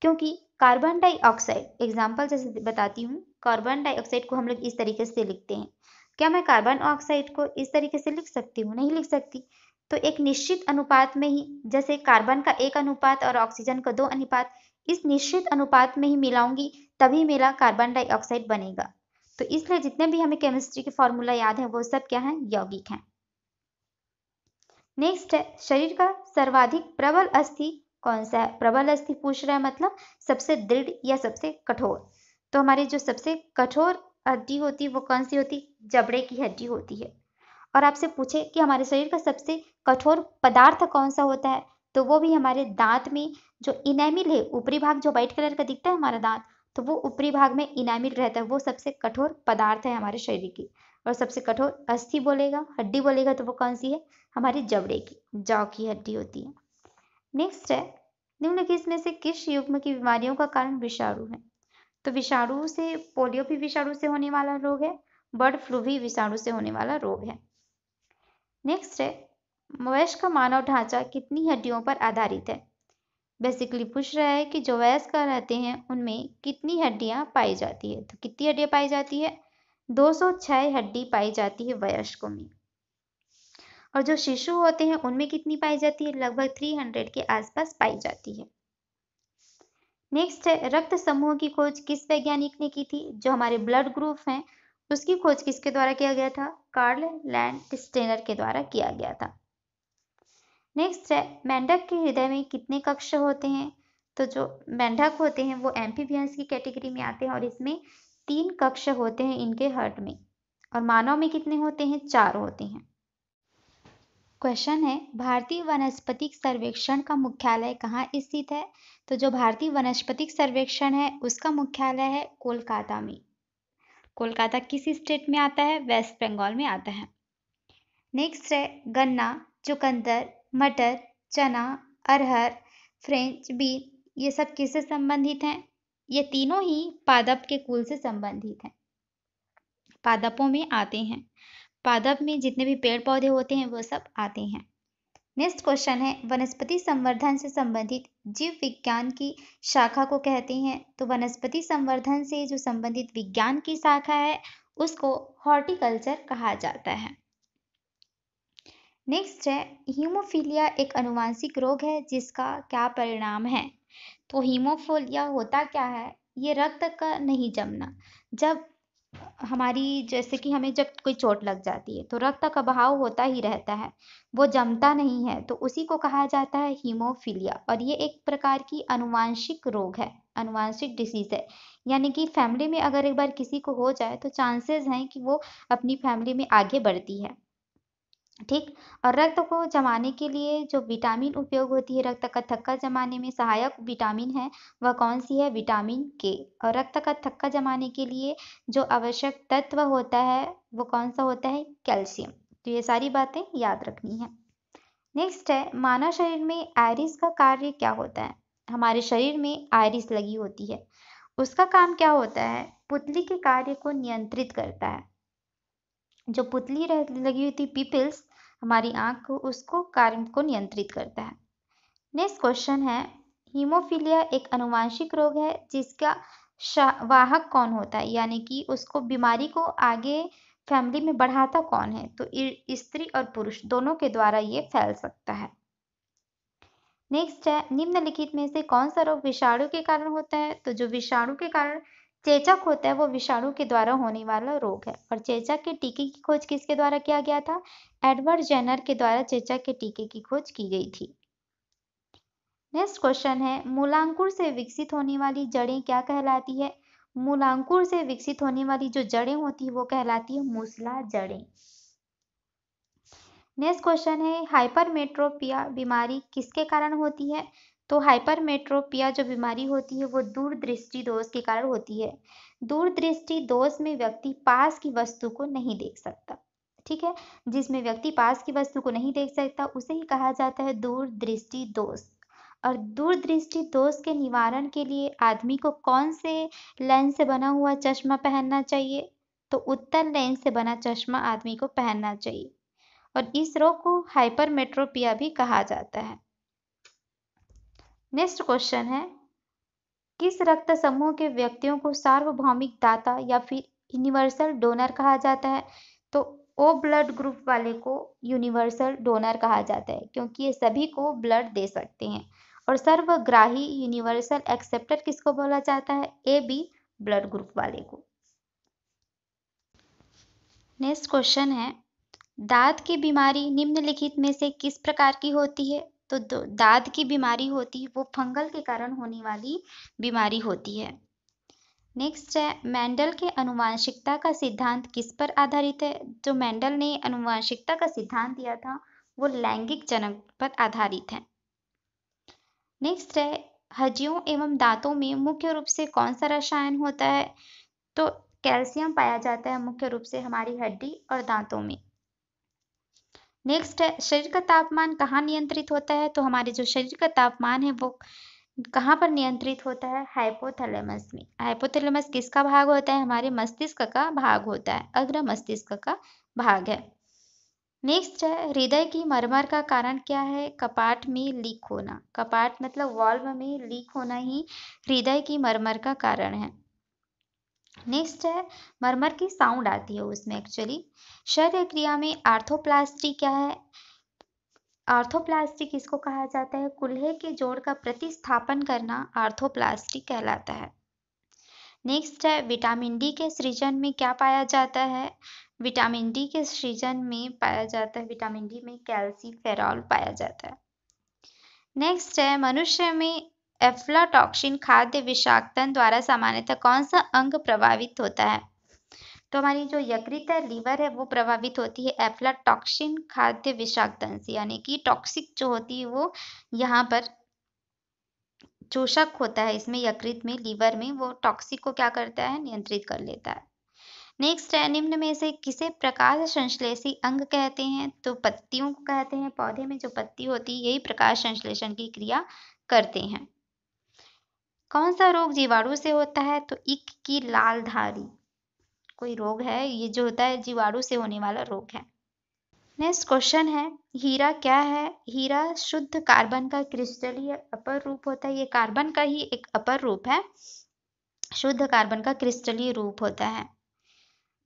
Speaker 1: क्योंकि कार्बन डाइऑक्साइड एग्जाम्पल जैसे बताती हूँ कार्बन डाइऑक्साइड को हम लोग इस तरीके से लिखते हैं क्या मैं कार्बन ऑक्साइड को इस तरीके से लिख सकती हूँ नहीं लिख सकती तो एक निश्चित अनुपात में ही जैसे कार्बन का एक अनुपात और ऑक्सीजन का दो अनुपात इस निश्चित अनुपात में ही मिलाऊंगी तभी मेरा कार्बन डाइऑक्साइड बनेगा तो इसलिए जितने भी हमें केमिस्ट्री के फॉर्मूला याद है वो सब क्या है यौगिक है नेक्स्ट है शरीर का सर्वाधिक प्रबल अस्थि कौन सा है प्रबल अस्थि पूछ रहा है मतलब सबसे दृढ़ या सबसे कठोर तो हमारी जो सबसे कठोर हड्डी होती है वो कौन सी होती जबड़े की हड्डी होती है और आपसे पूछे कि हमारे शरीर का सबसे कठोर पदार्थ कौन सा होता है तो वो भी हमारे दांत में जो इनेमिल है ऊपरी भाग जो व्हाइट कलर का दिखता है हमारा दांत तो वो ऊपरी भाग में इनामिल रहता है वो सबसे कठोर पदार्थ है हमारे शरीर की और सबसे कठोर अस्थि बोलेगा हड्डी बोलेगा तो वो कौन सी है हमारी जबड़े की जौ की हड्डी होती है नेक्स्ट है निम्नलिखित में से किस युग्म की बीमारियों का कारण विषाणु है तो विषाणु से पोलियो भी विषाणु से होने वाला रोग है बर्ड फ्लू भी विषाणु से होने वाला रोग है नेक्स्ट है वयस्क का मानव ढांचा कितनी हड्डियों पर आधारित है बेसिकली पूछ रहा है कि जो वयस्क रहते हैं उनमें कितनी हड्डियां पाई जाती है तो कितनी हड्डियां पाई जाती है 206 हड्डी पाई जाती है वयस्कों में और जो शिशु होते हैं उनमें कितनी पाई जाती है लगभग 300 के आसपास पाई जाती है नेक्स्ट है रक्त समूह की खोज किस वैज्ञानिक ने की थी जो हमारे ब्लड ग्रुप हैं उसकी खोज किसके द्वारा किया गया था कार्ल लैंड स्टेनर के द्वारा किया गया था नेक्स्ट है मेंढक के हृदय में कितने कक्ष होते हैं तो जो मेंढक होते हैं वो एम्फीबियंस की कैटेगरी में आते हैं और इसमें तीन कक्ष होते हैं इनके हर्ट में और मानव में कितने होते हैं चार होते हैं क्वेश्चन है भारतीय वनस्पतिक सर्वेक्षण का मुख्यालय कहाँ स्थित है तो जो भारतीय वनस्पतिक सर्वेक्षण है उसका मुख्यालय है कोलकाता में कोलकाता किस स्टेट में आता है वेस्ट बंगाल में आता है नेक्स्ट है गन्ना चुकंदर मटर चना अरहर फ्रेंच बीन ये सब किससे संबंधित हैं ये तीनों ही पादप के कुल से संबंधित हैं पादपों में आते हैं पादप में जितने भी पेड़ पौधे होते हैं वो सब आते हैं नेक्स्ट क्वेश्चन है वनस्पति संवर्धन से संबंधित जीव विज्ञान की शाखा को कहते हैं तो वनस्पति संवर्धन से जो संबंधित विज्ञान की शाखा है उसको हॉर्टिकल्चर कहा जाता है नेक्स्ट है हीमोफीलिया एक अनुवांशिक रोग है जिसका क्या परिणाम है तो हीमोफोलिया होता क्या है ये रक्त का नहीं जमना जब हमारी जैसे कि हमें जब कोई चोट लग जाती है तो रक्त का बहाव होता ही रहता है वो जमता नहीं है तो उसी को कहा जाता है हीमोफीलिया और ये एक प्रकार की अनुवांशिक रोग है अनुवांशिक डिसीज़ है यानी कि फैमिली में अगर एक बार किसी को हो जाए तो चांसेस हैं कि वो अपनी फैमिली में आगे बढ़ती है ठीक और रक्त को जमाने के लिए जो विटामिन उपयोग होती है रक्त का थक्का जमाने में सहायक विटामिन है वह कौन सी है विटामिन के और रक्त का थक्का जमाने के लिए जो आवश्यक तत्व होता है वो कौन सा होता है कैल्शियम तो ये सारी बातें याद रखनी है नेक्स्ट है मानव शरीर में आयरिस का कार्य क्या होता है हमारे शरीर में आयरिस लगी होती है उसका काम क्या होता है पुतली के कार्य को नियंत्रित करता है जो पुतली लगी हुई थी पीपल्स हमारी आँख उसको कार्य को नियंत्रित करता है नेक्स्ट क्वेश्चन है हीमोफीलिया एक अनुवांशिक रोग है जिसका वाहक कौन होता है यानी कि उसको बीमारी को आगे फैमिली में बढ़ाता कौन है तो स्त्री और पुरुष दोनों के द्वारा ये फैल सकता है नेक्स्ट है निम्नलिखित में से कौन सा रोग विषाणु के कारण होता है तो जो विषाणु के कारण चेचक होता है वो विषाणु के द्वारा होने वाला रोग है और चेचक के टीके की खोज किसके द्वारा किया गया था एडवर्ड जेनर के द्वारा चेचक के टीके की खोज की गई थी नेक्स्ट क्वेश्चन है मूलांकुर से विकसित होने वाली जड़ें क्या कहलाती है मूलांकुर से विकसित होने वाली जो जड़ें होती है वो कहलाती है मूसला जड़ें नेक्स्ट क्वेश्चन है हाइपरमेट्रोपिया बीमारी किसके कारण होती है तो हाइपरमेट्रोपिया जो बीमारी होती है वो दूरदृष्टि दोष के कारण होती है दूरदृष्टि दोष में व्यक्ति पास की वस्तु को नहीं देख सकता ठीक है जिसमें व्यक्ति पास की वस्तु को नहीं देख सकता उसे ही कहा जाता है दूरदृष्टि दोष और दूरदृष्टि दोष के निवारण के लिए आदमी को कौन से लेंस से बना हुआ चश्मा पहनना चाहिए तो उत्तर लेंस से बना चश्मा आदमी को पहनना चाहिए और इस रोग को हाइपरमेट्रोपिया भी कहा जाता है नेक्स्ट क्वेश्चन है किस रक्त समूह के व्यक्तियों को सार्वभौमिक दाता या फिर यूनिवर्सल डोनर कहा जाता है तो ओ ब्लड ग्रुप वाले को यूनिवर्सल डोनर कहा जाता है क्योंकि ये सभी को ब्लड दे सकते हैं और सर्वग्राही यूनिवर्सल एक्सेप्टर किसको बोला जाता है ए बी ब्लड ग्रुप वाले को नेक्स्ट क्वेश्चन है दांत की बीमारी निम्नलिखित में से किस प्रकार की होती है तो दाद की बीमारी होती है वो फंगल के कारण होने वाली बीमारी होती है नेक्स्ट है मेंडल के अनुवांशिकता का सिद्धांत किस पर आधारित है जो मैंडल ने अनुवांशिकता का सिद्धांत दिया था वो लैंगिक जनक पर आधारित है नेक्स्ट है हजियों एवं दांतों में मुख्य रूप से कौन सा रसायन होता है तो कैल्शियम पाया जाता है मुख्य रूप से हमारी हड्डी और दांतों में नेक्स्ट है शरीर का तापमान कहाँ नियंत्रित होता है तो हमारे जो शरीर का तापमान है वो कहाँ पर नियंत्रित होता है हाइपोथैलेमस में हाइपोथैलेमस किसका भाग होता है हमारे मस्तिष्क का भाग होता है अग्र मस्तिष्क का भाग है नेक्स्ट है हृदय की मरमर का कारण क्या है कपाट में लीक होना कपाट मतलब वॉल्व में लीक होना ही हृदय की मरमर का कारण है नेक्स्ट है मरमर की साउंड आती है उसमें एक्चुअली शरीर क्रिया में आर्थोप्लास्टी क्या है आर्थोप्लास्टी किसको कहा जाता है कुल्हे के जोड़ का प्रतिस्थापन करना आर्थोप्लास्टी कहलाता है नेक्स्ट है विटामिन डी के सृजन में क्या पाया जाता है विटामिन डी के सृजन में पाया जाता है विटामिन डी में कैल्सी पाया जाता है नेक्स्ट है मनुष्य में एफ्लाटॉक्सिन खाद्य विषाक्तन द्वारा सामान्यतः कौन सा अंग प्रभावित होता है तो हमारी जो यकृत है लीवर है वो प्रभावित होती है एफ्लाटॉक्सिन खाद्य विषाक्तन से यानी कि टॉक्सिक जो होती है वो यहाँ पर चूषक होता है इसमें यकृत में लीवर में वो टॉक्सिक को क्या करता है नियंत्रित कर लेता है नेक्स्ट है निम्न में से किसे प्रकाश संश्लेषी अंग कहते हैं तो पत्तियों को कहते हैं पौधे में जो पत्ती होती है यही प्रकाश संश्लेषण की क्रिया करते हैं कौन सा रोग जीवाणु से होता है तो इक की लाल धारी कोई रोग है ये जो होता है जीवाणु से होने वाला रोग है नेक्स्ट क्वेश्चन है हीरा क्या है हीरा शुद्ध कार्बन का क्रिस्टलीय अपर रूप होता है ये कार्बन का ही एक अपर रूप है शुद्ध कार्बन का क्रिस्टलीय रूप होता है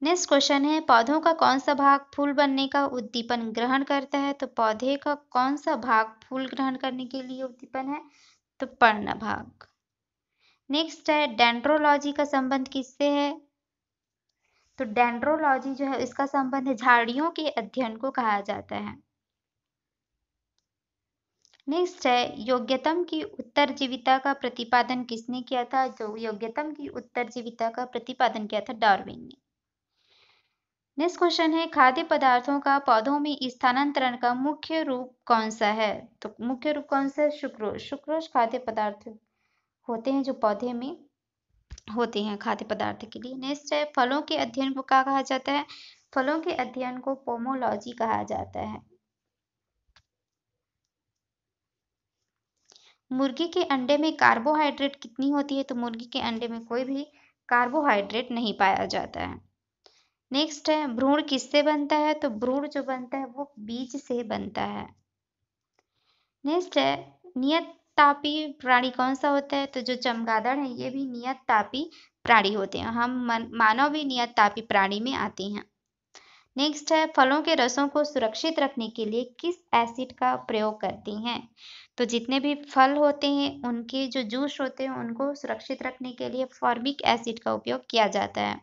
Speaker 1: नेक्स्ट क्वेश्चन है पौधों का कौन सा भाग फूल बनने का उद्दीपन ग्रहण करता है तो पौधे का कौन सा भाग फूल ग्रहण करने के लिए उद्दीपन है तो पर्ण भाग नेक्स्ट है डेंड्रोलॉजी का संबंध किससे है तो डेंड्रोलॉजी जो है इसका संबंध झाड़ियों के अध्ययन को कहा जाता है नेक्स्ट है योग्यतम की उत्तर जीविता का प्रतिपादन किसने किया था जो योग्यतम की उत्तर जीविता का प्रतिपादन किया था डार्विन ने नेक्स्ट क्वेश्चन है खाद्य पदार्थों का पौधों में स्थानांतरण का मुख्य रूप कौन सा है तो मुख्य रूप कौन सा है शुक्रोज शुक्रोज खाद्य पदार्थ होते हैं जो पौधे में होते हैं खाद्य पदार्थ के लिए नेक्स्ट है फलों के अध्ययन को क्या कहा जाता है फलों के अध्ययन को पोमोलॉजी कहा जाता है मुर्गी के अंडे में कार्बोहाइड्रेट कितनी होती है तो मुर्गी के अंडे में कोई भी कार्बोहाइड्रेट नहीं पाया जाता है नेक्स्ट है भ्रूण किससे बनता है तो भ्रूण जो बनता है वो बीज से बनता है नेक्स्ट है नियत तापी प्राणी कौन सा होता है तो जो चमगादड़ है ये भी नियत तापी प्राणी होते हैं हम मानव भी नियत तापी प्राणी में आते हैं नेक्स्ट है फलों के रसों को सुरक्षित रखने के लिए किस एसिड का प्रयोग करती हैं तो जितने भी फल होते हैं उनके जो जूस होते हैं उनको सुरक्षित रखने के लिए फॉर्मिक एसिड का उपयोग किया जाता है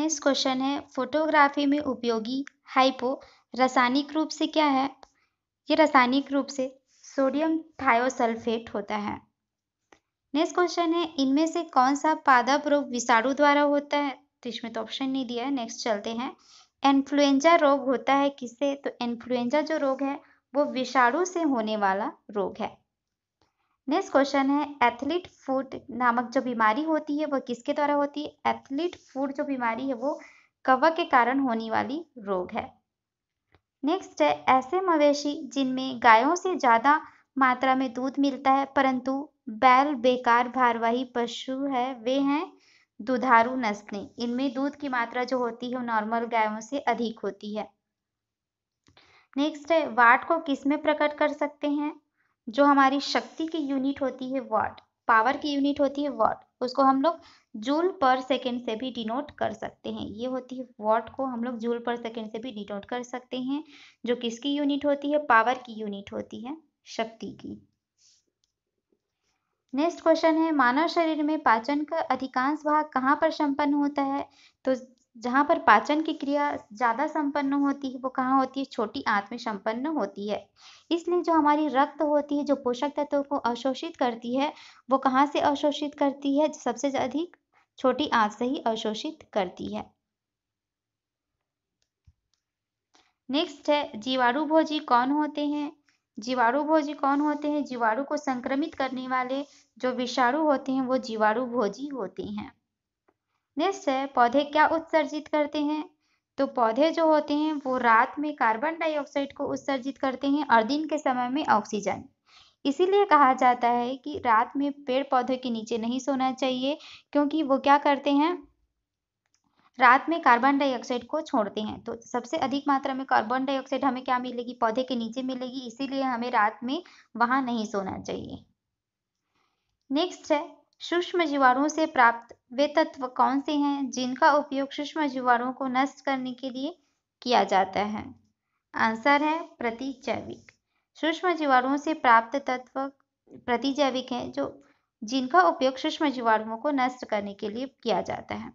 Speaker 1: नेक्स्ट क्वेश्चन है फोटोग्राफी में उपयोगी हाइपो रासायनिक रूप से क्या है ये रासायनिक रूप से सोडियम थायोसल्फेट होता है नेक्स्ट क्वेश्चन है इनमें से कौन सा पादप रोग विषाणु द्वारा होता है तो इसमें तो ऑप्शन नहीं दिया है नेक्स्ट चलते हैं इन्फ्लुएंजा रोग होता है किससे तो इन्फ्लुएंजा जो रोग है वो विषाणु से होने वाला रोग है नेक्स्ट क्वेश्चन है एथलीट फूड नामक जो बीमारी होती है वह किसके द्वारा होती है एथलीट फूड जो बीमारी है वो कवक के कारण होने वाली रोग है नेक्स्ट है ऐसे मवेशी जिनमें गायों से ज़्यादा मात्रा में दूध मिलता है परंतु बैल बेकार भारवाही पशु है वे हैं दुधारू नस्लें इनमें दूध की मात्रा जो होती है वो नॉर्मल गायों से अधिक होती है नेक्स्ट है वाट को किस में प्रकट कर सकते हैं जो हमारी शक्ति की यूनिट होती है वाट पावर की यूनिट होती है वाट उसको हम लोग जूल पर सेकेंड से भी डिनोट कर सकते हैं ये होती है वॉट को हम लोग जूल पर सेकेंड से भी डिनोट कर सकते हैं जो किसकी यूनिट होती है पावर की यूनिट होती है शक्ति की नेक्स्ट क्वेश्चन है मानव शरीर में पाचन का अधिकांश भाग कहाँ पर संपन्न होता है तो जहाँ पर पाचन की क्रिया ज़्यादा संपन्न होती है वो कहाँ होती है छोटी आंत में संपन्न होती है इसलिए जो हमारी रक्त होती है जो पोषक तत्वों को अवशोषित करती है वो कहाँ से अवशोषित करती है सबसे अधिक छोटी आंत से ही अवशोषित करती है नेक्स्ट है जीवाणु भोजी कौन होते हैं जीवाणु भोजी कौन होते हैं जीवाणु को संक्रमित करने वाले जो विषाणु होते हैं वो जीवाणु भोजी होते हैं निश्चय पौधे क्या उत्सर्जित करते हैं तो पौधे जो होते हैं वो रात में कार्बन डाइऑक्साइड को उत्सर्जित करते हैं और दिन के समय में ऑक्सीजन इसीलिए कहा जाता है कि रात में पेड़ पौधे के नीचे नहीं सोना चाहिए क्योंकि वो क्या करते हैं रात में कार्बन डाइऑक्साइड को छोड़ते हैं तो सबसे अधिक मात्रा में कार्बन डाइऑक्साइड हमें क्या मिलेगी पौधे के नीचे मिलेगी इसीलिए हमें रात में वहां नहीं सोना चाहिए नेक्स्ट है सूक्ष्म जीवाणुओं से प्राप्त वे तत्व कौन से हैं जिनका उपयोग सूक्ष्म जीवाणुओं को नष्ट करने के लिए किया जाता है आंसर है प्रतिजैविक सूक्ष्म जीवाणुओं से प्राप्त तत्व प्रतिजैविक हैं जो जिनका उपयोग सूक्ष्म जीवाणुओं को नष्ट करने के लिए किया जाता है